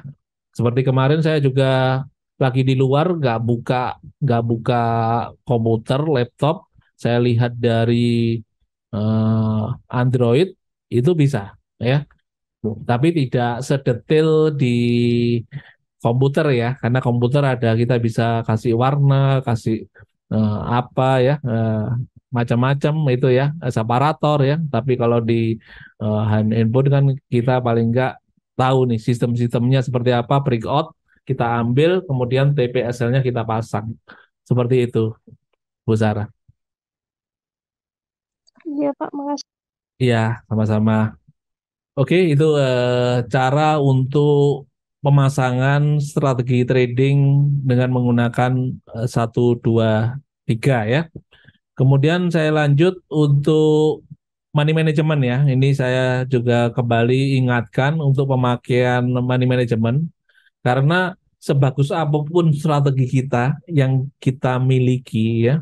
Seperti kemarin saya juga lagi di luar nggak buka nggak buka komputer laptop saya lihat dari uh, Android itu bisa ya tapi tidak sedetail di komputer ya karena komputer ada kita bisa kasih warna kasih Eh, apa ya eh, macam-macam itu ya eh, separator ya tapi kalau di uh, hand input kan kita paling nggak tahu nih sistem-sistemnya seperti apa break out kita ambil kemudian TPSL-nya kita pasang seperti itu Bu Sarah Iya Pak makasih Iya sama-sama Oke itu uh, cara untuk pemasangan strategi trading dengan menggunakan eh, satu dua tiga ya. Kemudian saya lanjut untuk money management ya. Ini saya juga kembali ingatkan untuk pemakaian money management karena sebagus apapun strategi kita yang kita miliki ya,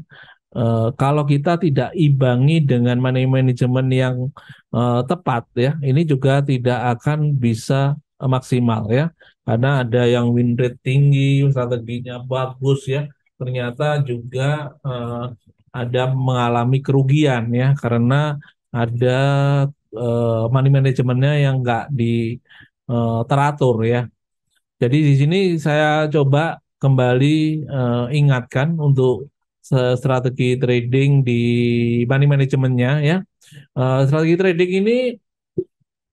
eh, kalau kita tidak imbangi dengan money management yang eh, tepat ya, ini juga tidak akan bisa maksimal ya karena ada yang win rate tinggi, strateginya bagus ya, ternyata juga uh, ada mengalami kerugian ya karena ada uh, money manajemennya yang nggak di uh, teratur ya. Jadi di sini saya coba kembali uh, ingatkan untuk strategi trading di money manajemennya ya. Uh, strategi trading ini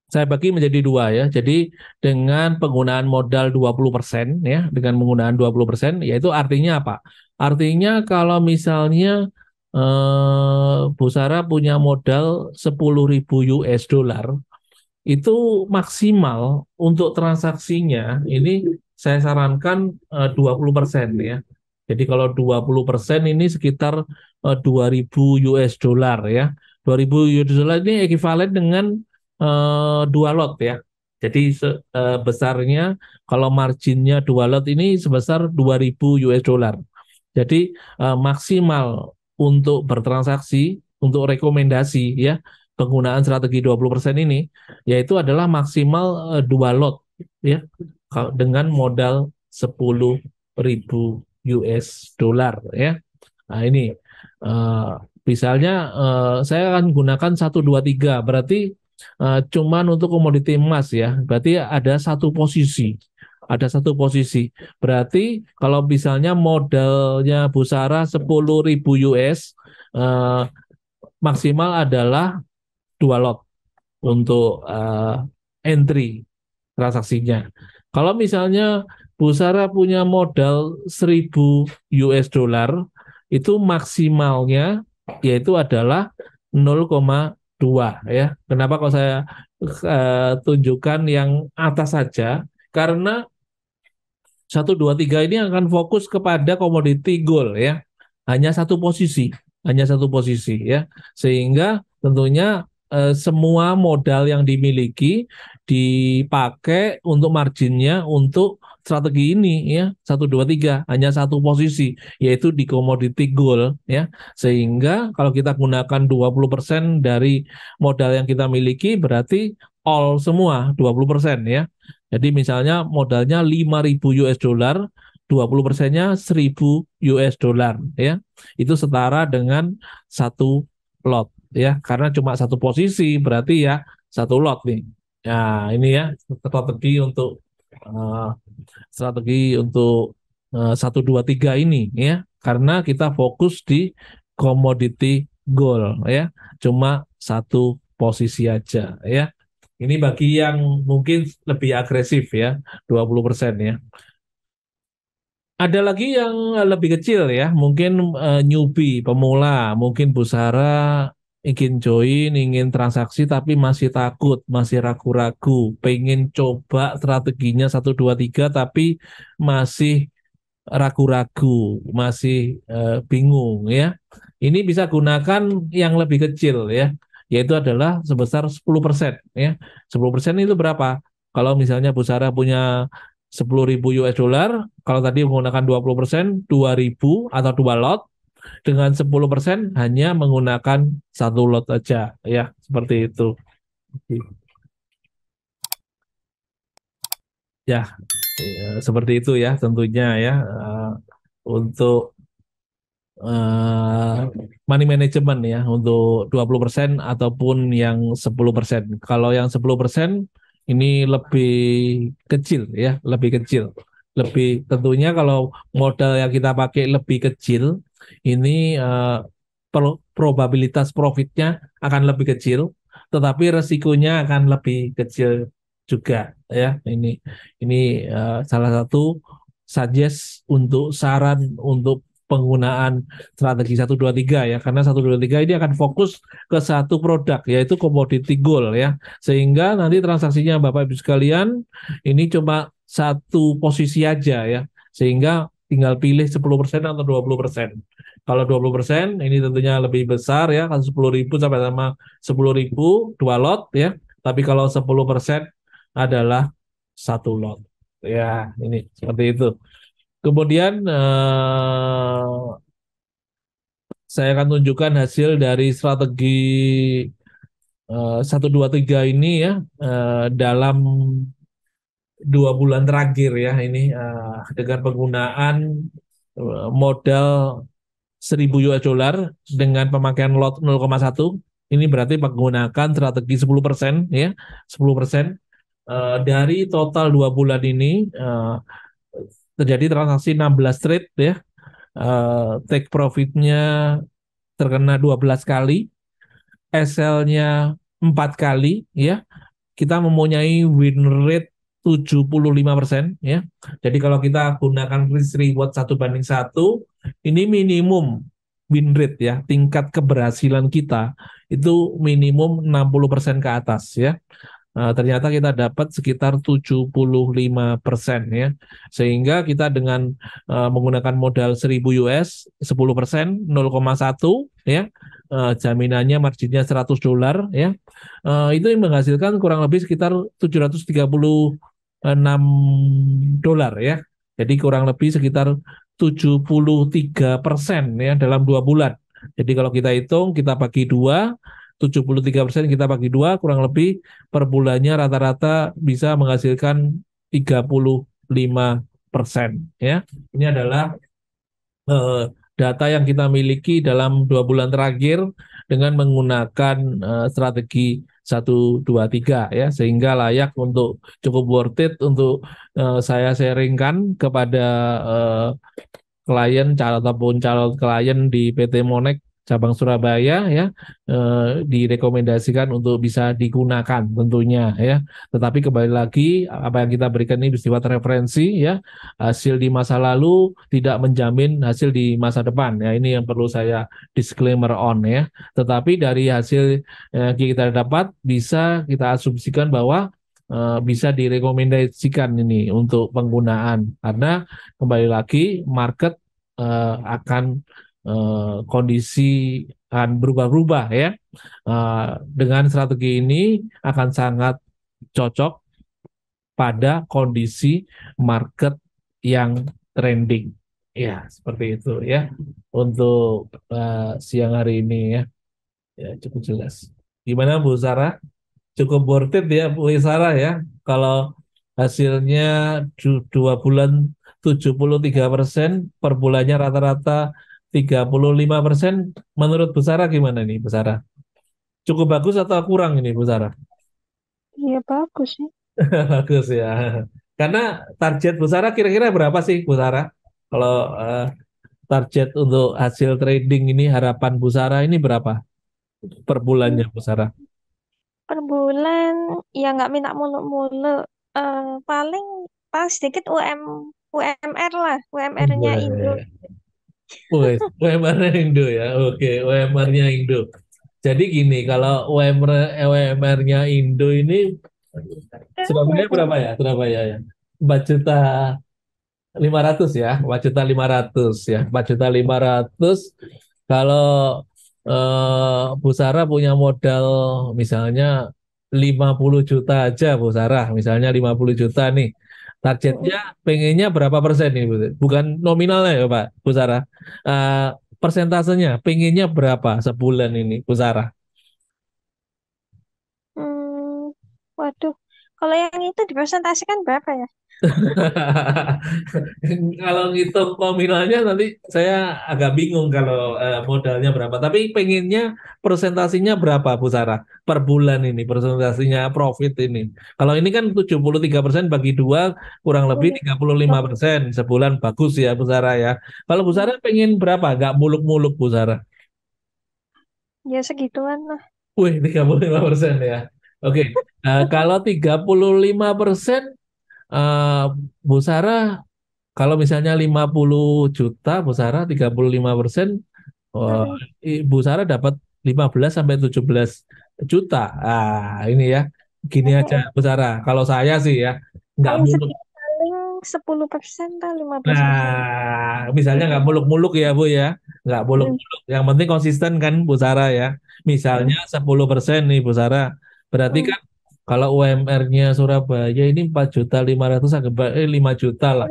saya bagi menjadi dua ya. Jadi dengan penggunaan modal 20% ya, dengan penggunaan 20% yaitu artinya apa? Artinya kalau misalnya eh, Bu Sarah punya modal 10.000 US dollar itu maksimal untuk transaksinya ini saya sarankan eh, 20% ya. Jadi kalau 20% ini sekitar eh, 2.000 US dollar ya. 2.000 US dollar ini ekuivalen dengan uh, dua lot ya. Jadi sebesarnya eh, besarnya kalau marginnya dua lot ini sebesar 2000 US dollar. Jadi uh, maksimal untuk bertransaksi untuk rekomendasi ya penggunaan strategi 20% ini yaitu adalah maksimal uh, dua lot ya dengan modal 10.000 US dollar ya. Nah ini uh, misalnya uh, saya akan gunakan satu dua tiga berarti Eh, cuman untuk komoditi emas ya berarti ada satu posisi ada satu posisi berarti kalau misalnya modalnya Busara ribu US uh, eh, maksimal adalah dua lot untuk uh, entry transaksinya kalau misalnya Busara punya modal 1000 US dollar itu maksimalnya yaitu adalah dua ya. Kenapa kalau saya uh, tunjukkan yang atas saja? Karena satu dua tiga ini akan fokus kepada komoditi gold ya. Hanya satu posisi, hanya satu posisi ya. Sehingga tentunya uh, semua modal yang dimiliki dipakai untuk marginnya untuk strategi ini ya satu dua tiga hanya satu posisi yaitu di komoditi gold ya sehingga kalau kita gunakan 20% dari modal yang kita miliki berarti all semua 20% ya jadi misalnya modalnya 5000 US dollar 20 persennya 1000 US dollar ya itu setara dengan satu lot ya karena cuma satu posisi berarti ya satu lot nih nah ini ya strategi untuk eh, strategi untuk eh, satu dua tiga ini ya karena kita fokus di commodity gold ya cuma satu posisi aja ya ini bagi yang mungkin lebih agresif ya 20% ya ada lagi yang lebih kecil ya mungkin uh, newbie pemula mungkin busara ingin join, ingin transaksi tapi masih takut, masih ragu-ragu, pengen coba strateginya 1 2 3 tapi masih ragu-ragu, masih uh, bingung ya. Ini bisa gunakan yang lebih kecil ya, yaitu adalah sebesar 10% ya. 10% itu berapa? Kalau misalnya Bu Sarah punya 10.000 US dollar, kalau tadi menggunakan 20%, 2.000 atau 2 lot, dengan 10% hanya menggunakan satu lot aja ya seperti itu. Ya, ya, seperti itu ya tentunya ya eh, untuk eh, money management ya untuk 20% ataupun yang 10%. Kalau yang 10% ini lebih kecil ya, lebih kecil. Lebih tentunya kalau modal yang kita pakai lebih kecil ini uh, probabilitas profitnya akan lebih kecil, tetapi resikonya akan lebih kecil juga ya. Ini ini uh, salah satu suggest untuk saran untuk penggunaan strategi 123 ya karena 123 ini akan fokus ke satu produk yaitu commodity gold ya sehingga nanti transaksinya Bapak Ibu sekalian ini cuma satu posisi aja ya sehingga tinggal pilih 10% atau 20%. Kalau 20% ini tentunya lebih besar ya, kalau 10.000 sampai sama 10.000 dua lot ya. Tapi kalau 10% adalah satu lot. Ya, ini seperti itu. Kemudian eh, saya akan tunjukkan hasil dari strategi eh, satu dua tiga ini ya eh, dalam dua bulan terakhir ya ini uh, dengan penggunaan eh, modal 1000 US dollar dengan pemakaian lot 0,1 ini berarti menggunakan strategi 10% ya 10% uh, eh, dari total dua bulan ini uh, terjadi transaksi 16 trade ya uh, take profitnya terkena 12 kali SL-nya 4 kali ya kita mempunyai win rate 75% ya. Jadi kalau kita gunakan risk reward satu banding satu, ini minimum win rate ya, tingkat keberhasilan kita itu minimum 60% ke atas ya. Eh, ternyata kita dapat sekitar 75 persen ya sehingga kita dengan uh, menggunakan modal 1000 US 10 persen 0,1 ya uh, jaminannya marginnya 100 dolar ya uh, itu yang menghasilkan kurang lebih sekitar 736 dolar ya jadi kurang lebih sekitar 73 persen ya dalam dua bulan jadi kalau kita hitung kita bagi dua 73% kita bagi dua kurang lebih per bulannya rata-rata bisa menghasilkan 35%. Ya, ini adalah eh, data yang kita miliki dalam dua bulan terakhir dengan menggunakan eh, strategi 123 ya sehingga layak untuk cukup worth it untuk uh, saya sharingkan kepada uh, klien calon ataupun calon klien di PT Monek cabang Surabaya ya eh, direkomendasikan untuk bisa digunakan tentunya ya. Tetapi kembali lagi apa yang kita berikan ini bersifat referensi ya. Hasil di masa lalu tidak menjamin hasil di masa depan ya. Ini yang perlu saya disclaimer on ya. Tetapi dari hasil yang kita dapat bisa kita asumsikan bahwa eh, bisa direkomendasikan ini untuk penggunaan karena kembali lagi market eh, akan Eh, kondisi akan berubah ubah ya. Uh, dengan strategi ini akan sangat cocok pada kondisi market yang trending. Ya, seperti itu ya. Untuk uh, siang hari ini ya. Ya, cukup jelas. Gimana Bu Sarah? Cukup worth it ya Bu Sarah ya. Kalau hasilnya dua bulan 73 persen, per bulannya rata-rata 35 persen menurut Bu gimana nih Bu Cukup bagus atau kurang ini Bu Iya bagus sih. bagus ya. Karena target Bu kira-kira berapa sih Bu Kalau uh, target untuk hasil trading ini harapan Bu ini berapa per bulannya Bu Per bulan ya nggak minta muluk-muluk uh, paling paling sedikit UM UMR lah UMR-nya itu. Oh, wes, UMR-nya Indo ya. Oke, UMR-nya Indo. Jadi gini, kalau UMR eh, UMR-nya Indo ini Surabaya berapa ya? Surabaya ya. 4 juta 500 ya, 4 juta 500 ya, 4 juta 500 kalau eh, Bu Sarah punya modal misalnya 50 juta aja Bu Sarah, misalnya 50 juta nih. Targetnya pengennya berapa persen nih, Bu? Bukan nominalnya ya, Pak, Bu Sara. Uh, eh, persentasenya pengennya berapa sebulan ini, Bu Sara? Hmm, waduh, kalau yang itu dipresentasikan berapa ya? kalau ngitung nominalnya nanti saya agak bingung kalau eh, modalnya berapa. Tapi pengennya presentasinya berapa Bu Sarah per bulan ini presentasinya profit ini. Kalau ini kan 73% bagi dua kurang lebih 35% iya. sebulan bagus ya Bu Sarah ya. Kalau Bu iya. Sarah pengen berapa? Gak muluk-muluk Bu Sarah. Ya segituan lah. Wih, 35% ya. Oke, okay. uh, eh, kalau 35% uh, Bu Sarah kalau misalnya 50 juta Bu Sarah 35 persen uh, Bu Sarah dapat 15 sampai 17 juta. Ah, ini ya. Gini aja hmm. Bu Sarah. Kalau saya sih ya nggak muluk. Paling sepuluh persen atau 15 persen. Nah, misalnya nggak muluk-muluk ya Bu ya. Nggak hmm. muluk-muluk. Yang penting konsisten kan Bu Sarah ya. Misalnya 10 persen nih Bu Sarah. Berarti hmm. kan kalau UMR-nya Surabaya ini empat juta 500 agak eh, lima juta lah.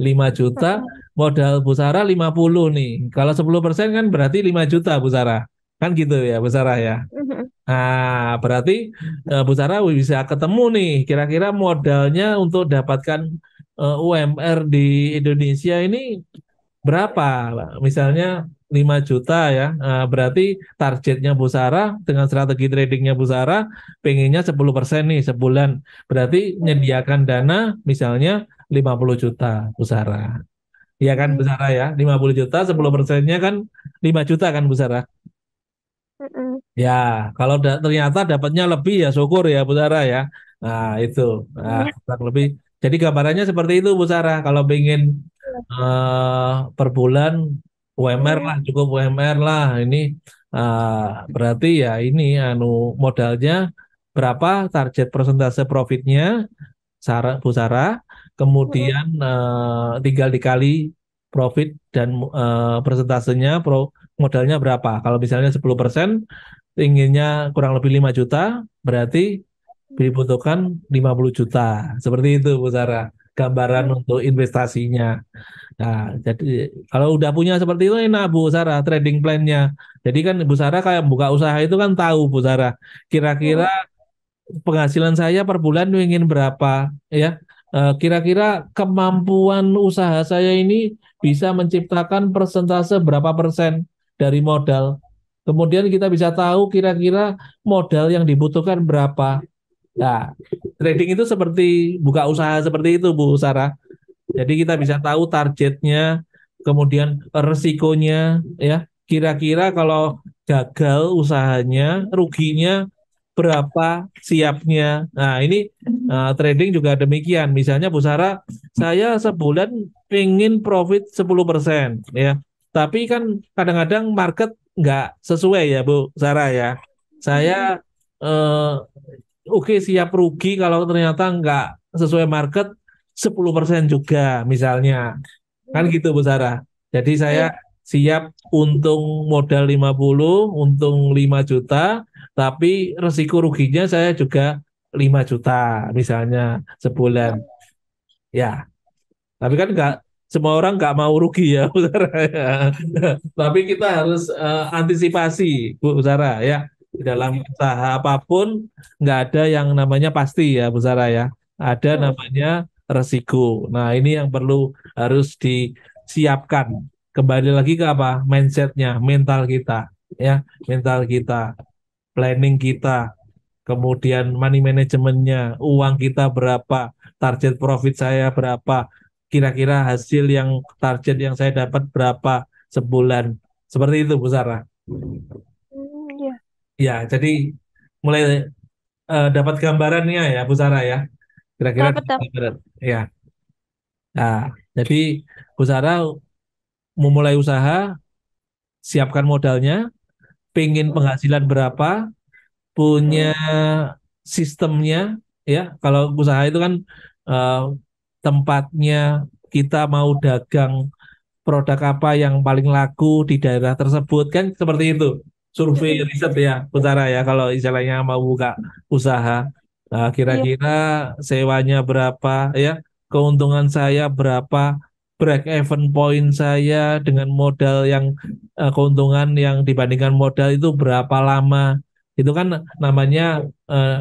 lima juta modal Bu lima puluh nih. Kalau sepuluh persen kan berarti lima juta Bu Kan gitu ya Bu Sarah ya. Mm-hmm. Nah, berarti uh, Bu Sarah bisa ketemu nih kira-kira modalnya untuk dapatkan uh, eh, UMR di Indonesia ini berapa? Misalnya 5 juta ya. Eh, berarti targetnya Bu Sarah dengan strategi tradingnya Bu Sarah pengennya 10% nih sebulan. Berarti menyediakan dana misalnya 50 juta Bu Sarah. Iya kan Bu Sarah ya? 50 juta 10 persennya kan 5 juta kan Bu Sarah? Ya, kalau da ternyata dapatnya lebih ya syukur ya Bu Sarah ya. Nah itu, nah, iya. kurang lebih. Jadi gambarannya seperti itu Bu Sarah. Kalau pengen uh, per bulan UMR lah cukup UMR lah ini uh, berarti ya ini anu modalnya berapa target persentase profitnya Sarah Bu Sarah kemudian uh, tinggal dikali profit dan uh, persentasenya pro, modalnya berapa kalau misalnya 10% inginnya kurang lebih 5 juta berarti dibutuhkan 50 juta seperti itu Bu Sarah gambaran hmm. untuk investasinya. Nah, jadi kalau udah punya seperti itu enak Bu Sarah trading plan-nya. Jadi kan Bu Sarah kayak buka usaha itu kan tahu Bu Sarah kira-kira hmm. penghasilan saya per bulan ingin berapa ya. Eh, kira-kira kemampuan usaha saya ini bisa menciptakan persentase berapa persen dari modal. Kemudian kita bisa tahu kira-kira modal yang dibutuhkan berapa Nah, trading itu seperti buka usaha seperti itu, Bu Sarah. Jadi kita bisa tahu targetnya, kemudian resikonya, ya. Kira-kira kalau gagal usahanya, ruginya berapa siapnya. Nah, ini uh, trading juga demikian. Misalnya Bu Sarah, saya sebulan ingin profit 10%, ya. Tapi kan kadang-kadang market nggak sesuai ya Bu Sarah ya. Saya uh, oke okay, siap rugi kalau ternyata nggak sesuai market 10% juga misalnya. Kan hmm. gitu Bu Sarah. Jadi saya siap untung modal 50, untung 5 juta, tapi resiko ruginya saya juga 5 juta misalnya sebulan. Ya. Tapi kan nggak semua orang nggak mau rugi ya Bu Sarah. tapi kita harus uh, antisipasi Bu Sarah ya dalam usaha apapun nggak ada yang namanya pasti ya Bu Sarah ya. Ada hmm. namanya resiko. Nah ini yang perlu harus disiapkan. Kembali lagi ke apa? Mindsetnya, mental kita ya, mental kita, planning kita, kemudian money manajemennya, uang kita berapa, target profit saya berapa, kira-kira hasil yang target yang saya dapat berapa sebulan. Seperti itu Bu Sarah. Ya, jadi mulai uh, dapat gambarannya ya, Bu Sarah ya. Kira-kira gambaran. Ya. Nah, jadi Bu Sarah memulai usaha, siapkan modalnya, pingin penghasilan berapa, punya sistemnya ya. Kalau usaha itu kan uh, tempatnya kita mau dagang produk apa yang paling laku di daerah tersebut kan seperti itu survei riset ya putara ya kalau istilahnya mau buka usaha nah, iya. kira-kira sewanya berapa ya keuntungan saya berapa break even point saya dengan modal yang uh, keuntungan yang dibandingkan modal itu berapa lama itu kan namanya uh,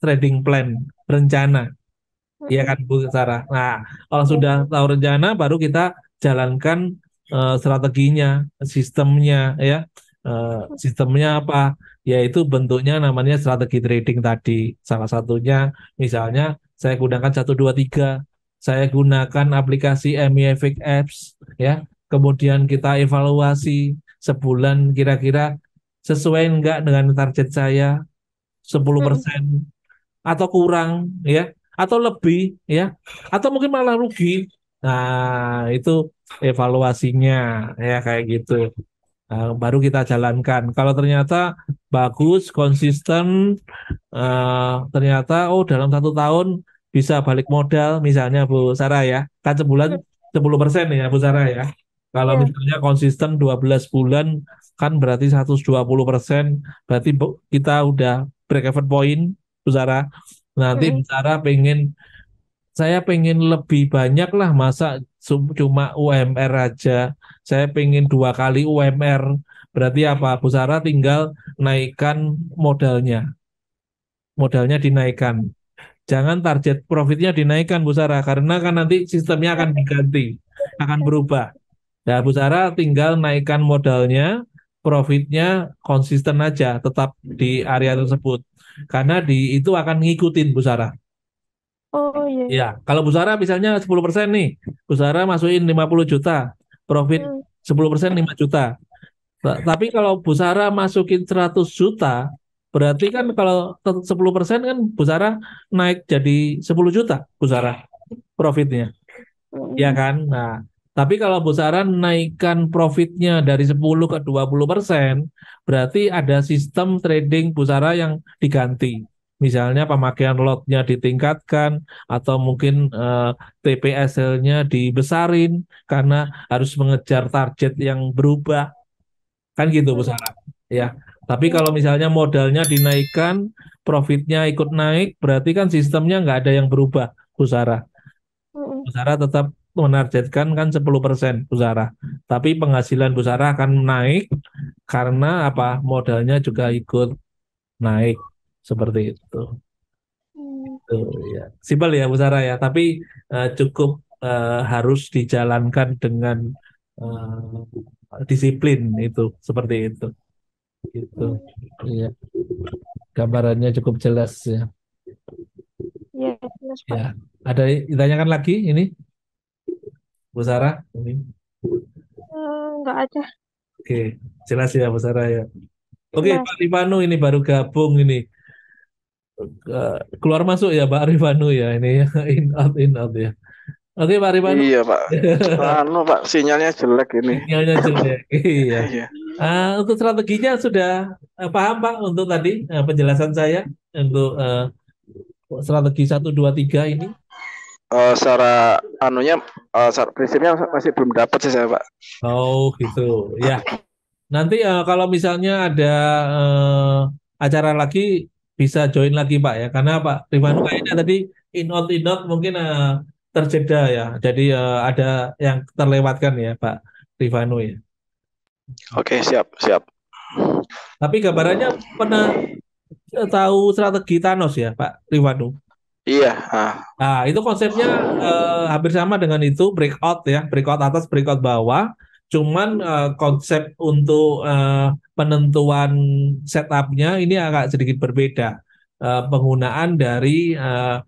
trading plan rencana ya kan Bu Sarah. Nah kalau iya. sudah tahu rencana baru kita jalankan uh, strateginya sistemnya ya Eh, sistemnya apa yaitu bentuknya namanya strategi trading tadi salah satunya misalnya saya gunakan satu dua tiga. saya gunakan aplikasi MEFX Apps ya kemudian kita evaluasi sebulan kira-kira sesuai enggak dengan target saya 10% hmm. atau kurang ya atau lebih ya atau mungkin malah rugi nah itu evaluasinya ya kayak gitu Eh, baru kita jalankan. Kalau ternyata bagus, konsisten, eh, ternyata oh dalam satu tahun bisa balik modal, misalnya Bu Sarah ya, kan sebulan hmm. sepuluh persen ya Bu Sarah ya. Kalau ya. misalnya konsisten 12 bulan, kan berarti 120 persen, berarti kita udah break even point, Bu Sarah. Nanti hmm. Bu Sarah pengen, saya pengen lebih banyak lah, masa cuma UMR aja saya pengen dua kali UMR berarti apa Bu Sarah tinggal naikkan modalnya modalnya dinaikkan jangan target profitnya dinaikkan Bu Sarah karena kan nanti sistemnya akan diganti akan berubah Nah, Bu Sarah tinggal naikkan modalnya, profitnya konsisten aja, tetap di area tersebut. Karena di itu akan ngikutin Bu Sarah. Oh iya. Ya, kalau Bu Sarah misalnya 10% nih, Bu Sarah masukin 50 juta, profit hmm. persen lima juta. Nah, tapi kalau Bu masukin 100 juta, berarti kan kalau 10% kan Bu naik jadi 10 juta Bu Sarah profitnya. Ya kan? Nah, tapi kalau Bu Sarah naikkan profitnya dari 10 ke 20 persen, berarti ada sistem trading Bu yang diganti misalnya pemakaian lotnya ditingkatkan atau mungkin eh, TPSL-nya dibesarin karena harus mengejar target yang berubah kan gitu Bu Sarah hmm. ya tapi kalau misalnya modalnya dinaikkan profitnya ikut naik berarti kan sistemnya nggak ada yang berubah Bu Sarah hmm. Bu Sarah tetap menargetkan kan 10% Bu Sarah tapi penghasilan Bu Sarah akan naik karena apa modalnya juga ikut naik seperti itu. Hmm. Itu ya. Simpel ya Bu Sarah ya, tapi uh, cukup uh, harus dijalankan dengan uh, disiplin itu seperti itu. Itu. Hmm. Ya. Gambarannya cukup jelas ya. Ya, jelas, Pak. ya. Ada ditanyakan lagi ini? Bu Sarah ini? Enggak ada. Oke, jelas ya Bu Sarah ya. Oke, Pak Limanu ini baru gabung ini keluar masuk ya Pak Rivanu ya ini ya. in out in out ya. Oke Pak Rivanu Iya Pak. anu Pak sinyalnya jelek ini. Sinyalnya jelek. iya. iya. Uh, untuk strateginya sudah uh, paham Pak untuk tadi uh, penjelasan saya untuk uh, strategi satu dua tiga ini. Uh, secara anunya uh, secara prinsipnya masih belum dapat sih saya Pak. Oh gitu ya. Nanti uh, kalau misalnya ada uh, acara lagi bisa join lagi Pak ya karena Pak Rifanu oh. kayaknya tadi in out in out mungkin uh, terjeda ya jadi uh, ada yang terlewatkan ya Pak Rifanu ya. Oke siap siap. Tapi gambarannya pernah eh, tahu strategi Thanos ya Pak Rifanu? Iya. Nah itu konsepnya uh, hampir sama dengan itu breakout ya, breakout atas, breakout bawah. Cuman uh, konsep untuk uh, penentuan setupnya ini agak sedikit berbeda. Uh, penggunaan dari uh,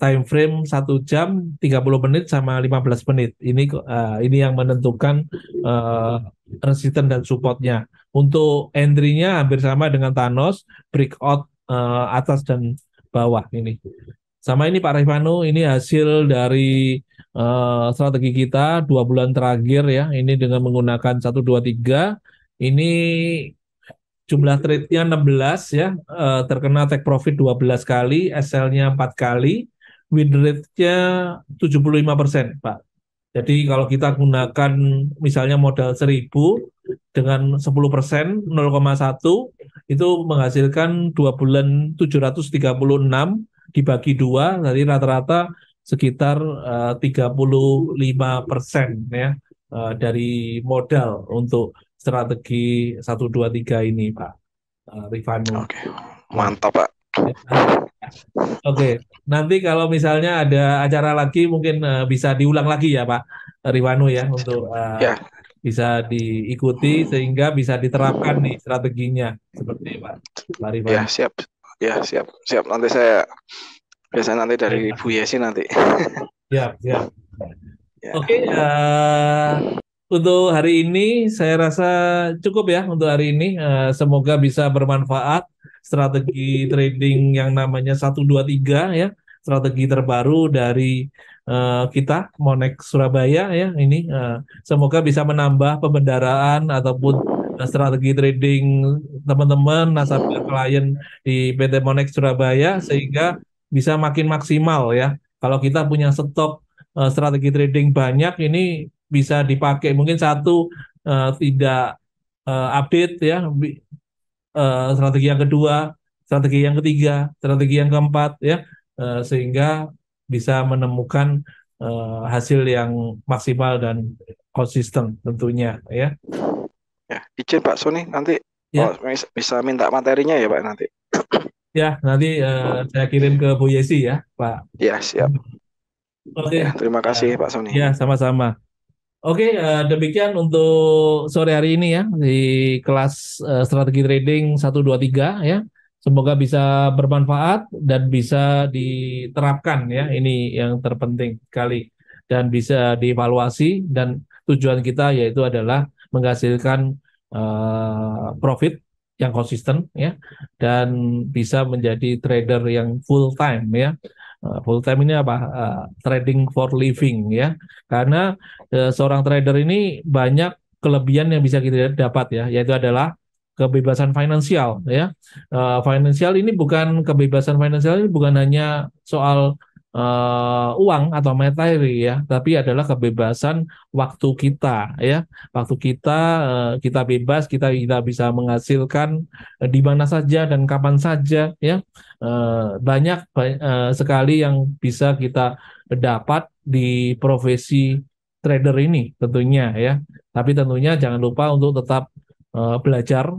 time frame satu jam 30 menit sama 15 menit. Ini uh, ini yang menentukan uh, resistance dan supportnya. Untuk entry-nya hampir sama dengan Thanos, breakout uh, atas dan bawah ini. Sama ini Pak Rifano, ini hasil dari uh, strategi kita dua bulan terakhir ya. Ini dengan menggunakan 1, 2, 3. Ini jumlah trade-nya 16 ya. Uh, terkena take profit 12 kali, SL-nya 4 kali, win rate-nya 75% persen, Pak. Jadi kalau kita gunakan misalnya modal 1000 dengan 10% persen, 0,1 itu menghasilkan 2 bulan 736 dibagi dua nanti rata-rata sekitar eh, uh, 35 persen ya uh, dari modal untuk strategi satu dua tiga ini Pak uh, Rifano. Oke, okay. mantap Pak. Oke, okay. nanti kalau misalnya ada acara lagi mungkin uh, bisa diulang lagi ya Pak Rifano ya untuk uh, yeah. bisa diikuti sehingga bisa diterapkan nih strateginya seperti Pak, Ya yeah, siap. Ya, siap. Siap. Nanti saya biasa nanti dari ya. Bu Yesi nanti. Siap, siap. Ya. Oke, okay, uh, eh, untuk hari ini saya rasa cukup ya untuk hari ini. Uh, semoga bisa bermanfaat strategi trading yang namanya satu dua tiga ya, strategi terbaru dari uh, kita Monex Surabaya ya ini. Uh, semoga bisa menambah pembendaraan ataupun strategi trading teman-teman nasabah iya. klien di PT Monex Surabaya sehingga bisa makin maksimal ya. Kalau kita punya stok uh, strategi trading banyak ini bisa dipakai mungkin satu uh, tidak uh, update ya uh, strategi yang kedua, strategi yang ketiga, strategi yang keempat ya uh, sehingga bisa menemukan uh, hasil yang maksimal dan konsisten tentunya ya. Ya, izin Pak Sony nanti ya. oh, bisa minta materinya ya Pak nanti. Ya, nanti uh, saya kirim ke Bu Yesi ya, Pak. Ya, siap. Oke. Okay. Ya, terima kasih ya. Pak Sony. Ya, sama-sama. Oke, okay, uh, eh, demikian untuk sore hari ini ya di kelas uh, strategi trading 123 ya. Semoga bisa bermanfaat dan bisa diterapkan ya. Ini yang terpenting sekali dan bisa dievaluasi dan tujuan kita yaitu adalah menghasilkan uh, profit yang konsisten ya dan bisa menjadi trader yang full time ya uh, full time ini apa uh, trading for living ya karena uh, seorang trader ini banyak kelebihan yang bisa kita dapat ya yaitu adalah kebebasan finansial ya uh, finansial ini bukan kebebasan finansial ini bukan hanya soal uh, uang atau materi ya, tapi adalah kebebasan waktu kita ya. Waktu kita uh, kita bebas, kita kita bisa menghasilkan uh, di mana saja dan kapan saja ya. Uh, banyak uh, sekali yang bisa kita dapat di profesi trader ini tentunya ya. Tapi tentunya jangan lupa untuk tetap uh, belajar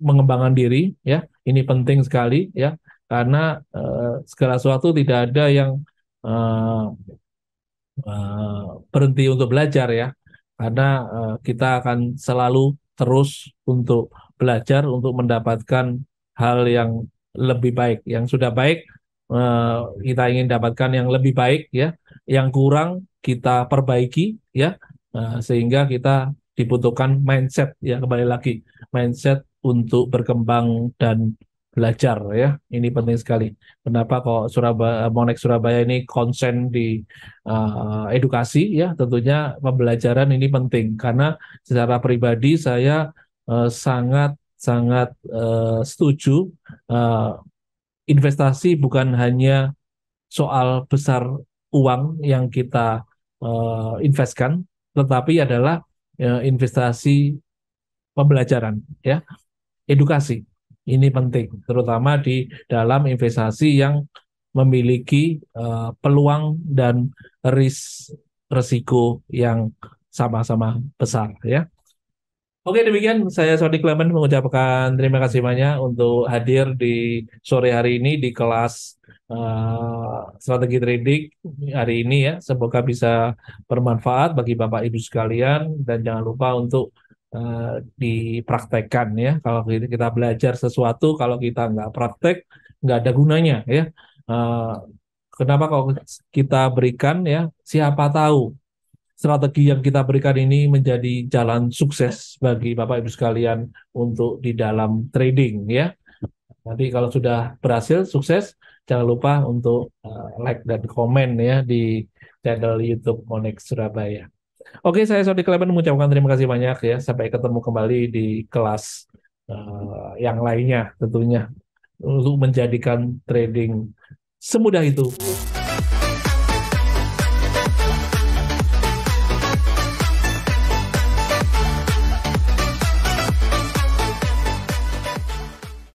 mengembangkan diri ya. Ini penting sekali ya karena uh, segala sesuatu tidak ada yang uh, uh, berhenti untuk belajar ya karena uh, kita akan selalu terus untuk belajar untuk mendapatkan hal yang lebih baik yang sudah baik uh, kita ingin dapatkan yang lebih baik ya yang kurang kita perbaiki ya uh, sehingga kita dibutuhkan mindset ya kembali lagi mindset untuk berkembang dan belajar ya. Ini penting sekali. Kenapa kok Surabaya Monek Surabaya ini konsen di uh, edukasi ya? Tentunya pembelajaran ini penting karena secara pribadi saya uh, sangat sangat uh, setuju uh, investasi bukan hanya soal besar uang yang kita uh, investkan, tetapi adalah uh, investasi pembelajaran ya, edukasi ini penting, terutama di dalam investasi yang memiliki uh, peluang dan ris resiko yang sama-sama besar ya. Oke demikian saya Sodi Clement mengucapkan terima kasih banyak untuk hadir di sore hari ini di kelas uh, strategi trading hari ini ya. Semoga bisa bermanfaat bagi Bapak Ibu sekalian dan jangan lupa untuk Eh, dipraktekkan ya. Kalau kita belajar sesuatu, kalau kita nggak praktek, nggak ada gunanya ya. Eh, kenapa kalau kita berikan ya, siapa tahu strategi yang kita berikan ini menjadi jalan sukses bagi Bapak Ibu sekalian untuk di dalam trading ya. Nanti kalau sudah berhasil sukses, jangan lupa untuk eh, like dan komen ya di channel YouTube Monex Surabaya. Oke, saya Sodi Klemen mengucapkan terima kasih banyak ya. Sampai ketemu kembali di kelas uh, yang lainnya tentunya untuk menjadikan trading semudah itu.